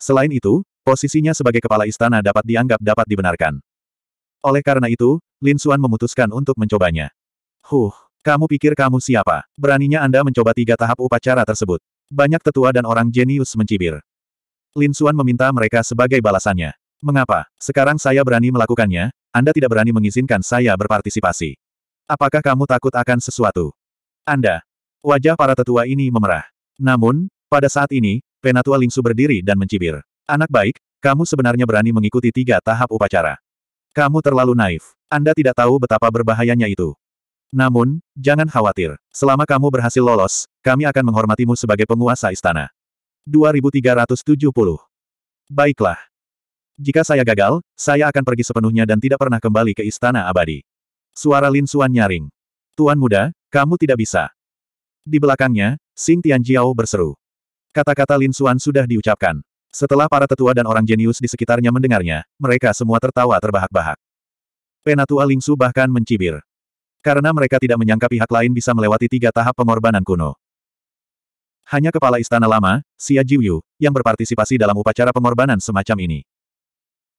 Selain itu, posisinya sebagai kepala istana dapat dianggap dapat dibenarkan. Oleh karena itu, Lin Xuan memutuskan untuk mencobanya. Huh, kamu pikir kamu siapa? Beraninya Anda mencoba tiga tahap upacara tersebut. Banyak tetua dan orang jenius mencibir. Lin Xuan meminta mereka sebagai balasannya. Mengapa? Sekarang saya berani melakukannya, Anda tidak berani mengizinkan saya berpartisipasi. Apakah kamu takut akan sesuatu? Anda. Wajah para tetua ini memerah. Namun, pada saat ini, Penatua Lingsu berdiri dan mencibir. Anak baik, kamu sebenarnya berani mengikuti tiga tahap upacara. Kamu terlalu naif. Anda tidak tahu betapa berbahayanya itu. Namun, jangan khawatir. Selama kamu berhasil lolos, kami akan menghormatimu sebagai penguasa istana. 2370 Baiklah, jika saya gagal, saya akan pergi sepenuhnya dan tidak pernah kembali ke istana abadi. Suara Lin Xuan nyaring. Tuan muda, kamu tidak bisa. Di belakangnya, Xing Tianjiao berseru. Kata-kata Lin Xuan sudah diucapkan. Setelah para tetua dan orang jenius di sekitarnya mendengarnya, mereka semua tertawa terbahak-bahak. Penatua Ling Su bahkan mencibir. Karena mereka tidak menyangka pihak lain bisa melewati tiga tahap pengorbanan kuno. Hanya kepala istana lama, Xia Jiuyu, yang berpartisipasi dalam upacara pengorbanan semacam ini.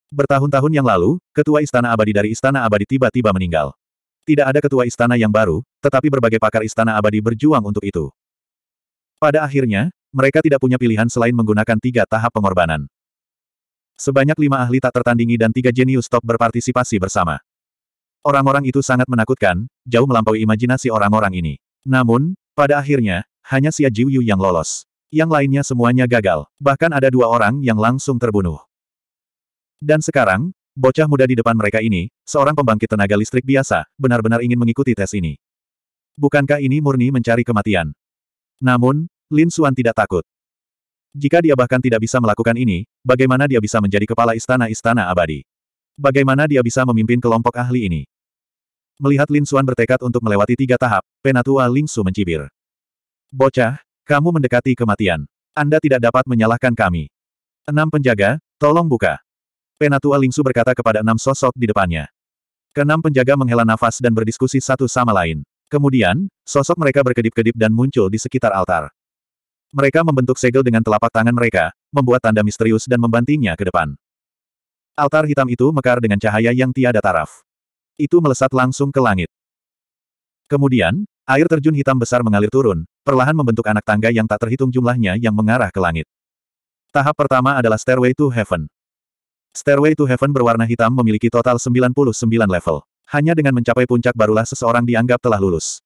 Bertahun-tahun yang lalu, ketua istana abadi dari istana abadi tiba-tiba meninggal. Tidak ada ketua istana yang baru, tetapi berbagai pakar istana abadi berjuang untuk itu. Pada akhirnya, mereka tidak punya pilihan selain menggunakan tiga tahap pengorbanan. Sebanyak lima ahli tak tertandingi dan tiga jenius top berpartisipasi bersama. Orang-orang itu sangat menakutkan, jauh melampaui imajinasi orang-orang ini. Namun, pada akhirnya, hanya Xia Jiuyu yang lolos. Yang lainnya semuanya gagal, bahkan ada dua orang yang langsung terbunuh. Dan sekarang, bocah muda di depan mereka ini, seorang pembangkit tenaga listrik biasa, benar-benar ingin mengikuti tes ini. Bukankah ini murni mencari kematian? Namun, Lin Xuan tidak takut. Jika dia bahkan tidak bisa melakukan ini, bagaimana dia bisa menjadi kepala istana-istana abadi? Bagaimana dia bisa memimpin kelompok ahli ini? Melihat Lin Xuan bertekad untuk melewati tiga tahap, penatua Ling Su mencibir. Bocah, kamu mendekati kematian. Anda tidak dapat menyalahkan kami. Enam penjaga, tolong buka. Penatua Lingsu berkata kepada enam sosok di depannya. Kenam penjaga menghela nafas dan berdiskusi satu sama lain. Kemudian, sosok mereka berkedip-kedip dan muncul di sekitar altar. Mereka membentuk segel dengan telapak tangan mereka, membuat tanda misterius dan membantingnya ke depan. Altar hitam itu mekar dengan cahaya yang tiada taraf. Itu melesat langsung ke langit. Kemudian, air terjun hitam besar mengalir turun, perlahan membentuk anak tangga yang tak terhitung jumlahnya yang mengarah ke langit. Tahap pertama adalah Stairway to Heaven. Stairway to Heaven berwarna hitam memiliki total 99 level. Hanya dengan mencapai puncak barulah seseorang dianggap telah lulus.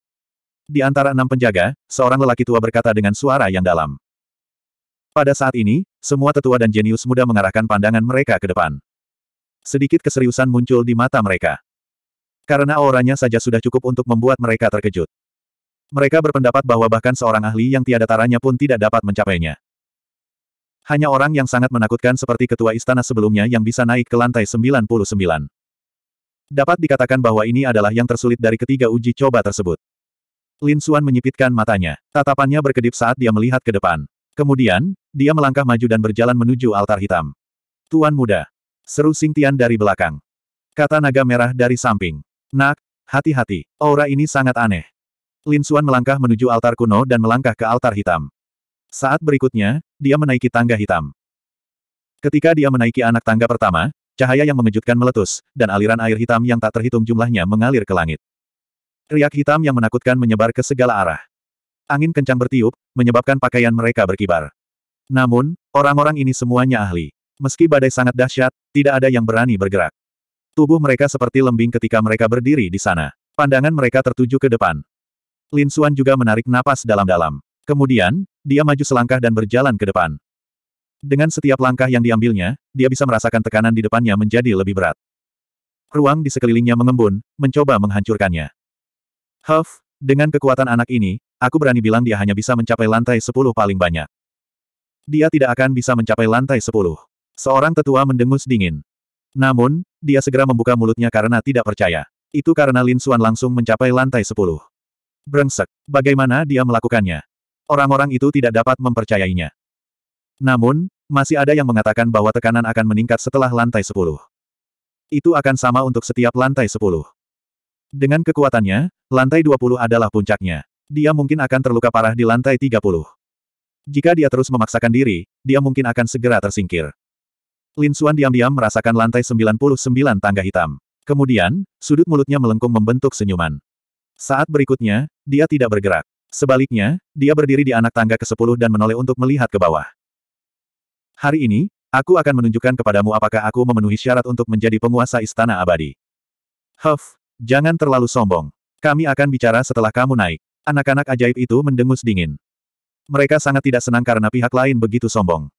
Di antara enam penjaga, seorang lelaki tua berkata dengan suara yang dalam. Pada saat ini, semua tetua dan jenius muda mengarahkan pandangan mereka ke depan. Sedikit keseriusan muncul di mata mereka. Karena auranya saja sudah cukup untuk membuat mereka terkejut. Mereka berpendapat bahwa bahkan seorang ahli yang tiada taranya pun tidak dapat mencapainya. Hanya orang yang sangat menakutkan seperti ketua istana sebelumnya yang bisa naik ke lantai 99. Dapat dikatakan bahwa ini adalah yang tersulit dari ketiga uji coba tersebut. Lin Xuan menyipitkan matanya. Tatapannya berkedip saat dia melihat ke depan. Kemudian, dia melangkah maju dan berjalan menuju altar hitam. Tuan muda. Seru Sing Tian dari belakang. Kata naga merah dari samping. Nak, hati-hati. Aura ini sangat aneh. Lin Xuan melangkah menuju altar kuno dan melangkah ke altar hitam. Saat berikutnya, dia menaiki tangga hitam. Ketika dia menaiki anak tangga pertama, cahaya yang mengejutkan meletus, dan aliran air hitam yang tak terhitung jumlahnya mengalir ke langit. Riak hitam yang menakutkan menyebar ke segala arah. Angin kencang bertiup, menyebabkan pakaian mereka berkibar. Namun, orang-orang ini semuanya ahli. Meski badai sangat dahsyat, tidak ada yang berani bergerak. Tubuh mereka seperti lembing ketika mereka berdiri di sana. Pandangan mereka tertuju ke depan. Lin Suan juga menarik napas dalam-dalam. Kemudian, dia maju selangkah dan berjalan ke depan. Dengan setiap langkah yang diambilnya, dia bisa merasakan tekanan di depannya menjadi lebih berat. Ruang di sekelilingnya mengembun, mencoba menghancurkannya. Huff, dengan kekuatan anak ini, aku berani bilang dia hanya bisa mencapai lantai sepuluh paling banyak. Dia tidak akan bisa mencapai lantai sepuluh. Seorang tetua mendengus dingin. Namun, dia segera membuka mulutnya karena tidak percaya. Itu karena Lin Xuan langsung mencapai lantai sepuluh. Brengsek, bagaimana dia melakukannya? orang-orang itu tidak dapat mempercayainya. Namun, masih ada yang mengatakan bahwa tekanan akan meningkat setelah lantai 10. Itu akan sama untuk setiap lantai 10. Dengan kekuatannya, lantai 20 adalah puncaknya. Dia mungkin akan terluka parah di lantai 30. Jika dia terus memaksakan diri, dia mungkin akan segera tersingkir. Lin Xuan diam-diam merasakan lantai 99 tangga hitam. Kemudian, sudut mulutnya melengkung membentuk senyuman. Saat berikutnya, dia tidak bergerak. Sebaliknya, dia berdiri di anak tangga ke-10 dan menoleh untuk melihat ke bawah. Hari ini, aku akan menunjukkan kepadamu apakah aku memenuhi syarat untuk menjadi penguasa istana abadi. Huff, jangan terlalu sombong. Kami akan bicara setelah kamu naik. Anak-anak ajaib itu mendengus dingin. Mereka sangat tidak senang karena pihak lain begitu sombong.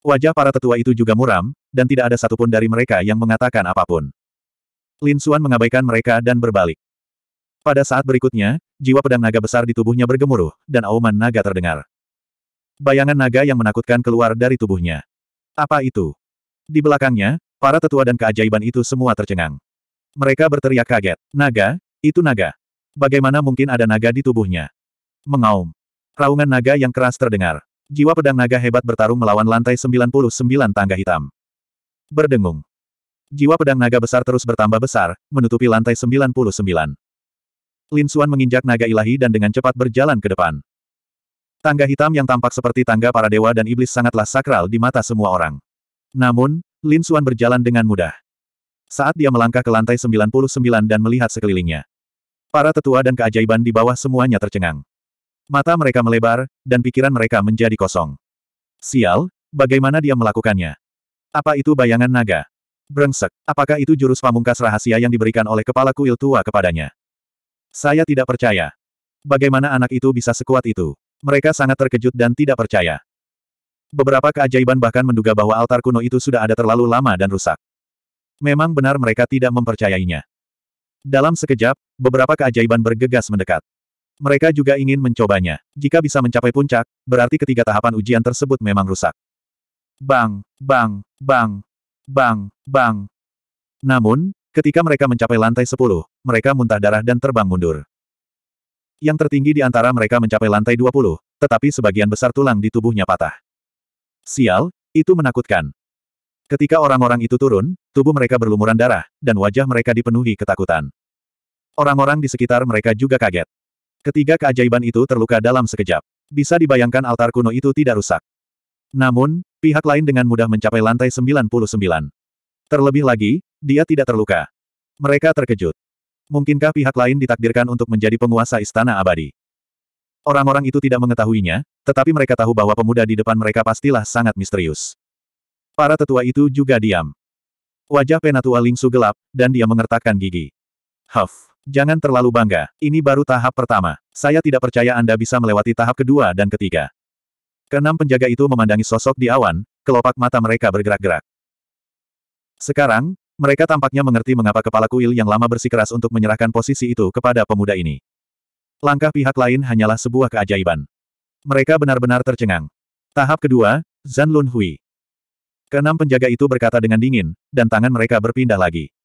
Wajah para tetua itu juga muram, dan tidak ada satupun dari mereka yang mengatakan apapun. Lin Suan mengabaikan mereka dan berbalik. Pada saat berikutnya, jiwa pedang naga besar di tubuhnya bergemuruh, dan auman naga terdengar. Bayangan naga yang menakutkan keluar dari tubuhnya. Apa itu? Di belakangnya, para tetua dan keajaiban itu semua tercengang. Mereka berteriak kaget. Naga? Itu naga. Bagaimana mungkin ada naga di tubuhnya? Mengaum. Raungan naga yang keras terdengar. Jiwa pedang naga hebat bertarung melawan lantai 99 tangga hitam. Berdengung. Jiwa pedang naga besar terus bertambah besar, menutupi lantai 99. Lin Suan menginjak naga ilahi dan dengan cepat berjalan ke depan. Tangga hitam yang tampak seperti tangga para dewa dan iblis sangatlah sakral di mata semua orang. Namun, Lin Suan berjalan dengan mudah. Saat dia melangkah ke lantai 99 dan melihat sekelilingnya. Para tetua dan keajaiban di bawah semuanya tercengang. Mata mereka melebar, dan pikiran mereka menjadi kosong. Sial, bagaimana dia melakukannya? Apa itu bayangan naga? Brengsek, apakah itu jurus pamungkas rahasia yang diberikan oleh kepala kuil tua kepadanya? Saya tidak percaya. Bagaimana anak itu bisa sekuat itu? Mereka sangat terkejut dan tidak percaya. Beberapa keajaiban bahkan menduga bahwa altar kuno itu sudah ada terlalu lama dan rusak. Memang benar mereka tidak mempercayainya. Dalam sekejap, beberapa keajaiban bergegas mendekat. Mereka juga ingin mencobanya. Jika bisa mencapai puncak, berarti ketiga tahapan ujian tersebut memang rusak. Bang, bang, bang, bang, bang. Namun, Ketika mereka mencapai lantai 10, mereka muntah darah dan terbang mundur. Yang tertinggi di antara mereka mencapai lantai 20, tetapi sebagian besar tulang di tubuhnya patah. Sial, itu menakutkan. Ketika orang-orang itu turun, tubuh mereka berlumuran darah, dan wajah mereka dipenuhi ketakutan. Orang-orang di sekitar mereka juga kaget. Ketiga keajaiban itu terluka dalam sekejap. Bisa dibayangkan altar kuno itu tidak rusak. Namun, pihak lain dengan mudah mencapai lantai 99. Terlebih lagi, dia tidak terluka. Mereka terkejut. Mungkinkah pihak lain ditakdirkan untuk menjadi penguasa istana abadi? Orang-orang itu tidak mengetahuinya, tetapi mereka tahu bahwa pemuda di depan mereka pastilah sangat misterius. Para tetua itu juga diam. Wajah penatua Lingsu gelap, dan dia mengertakkan gigi. Huff, jangan terlalu bangga, ini baru tahap pertama. Saya tidak percaya Anda bisa melewati tahap kedua dan ketiga. Kenam penjaga itu memandangi sosok di awan, kelopak mata mereka bergerak-gerak. Sekarang, mereka tampaknya mengerti mengapa kepala kuil yang lama bersikeras untuk menyerahkan posisi itu kepada pemuda ini. Langkah pihak lain hanyalah sebuah keajaiban. Mereka benar-benar tercengang. Tahap kedua, Zan Lun Hui. Keenam penjaga itu berkata dengan dingin, dan tangan mereka berpindah lagi.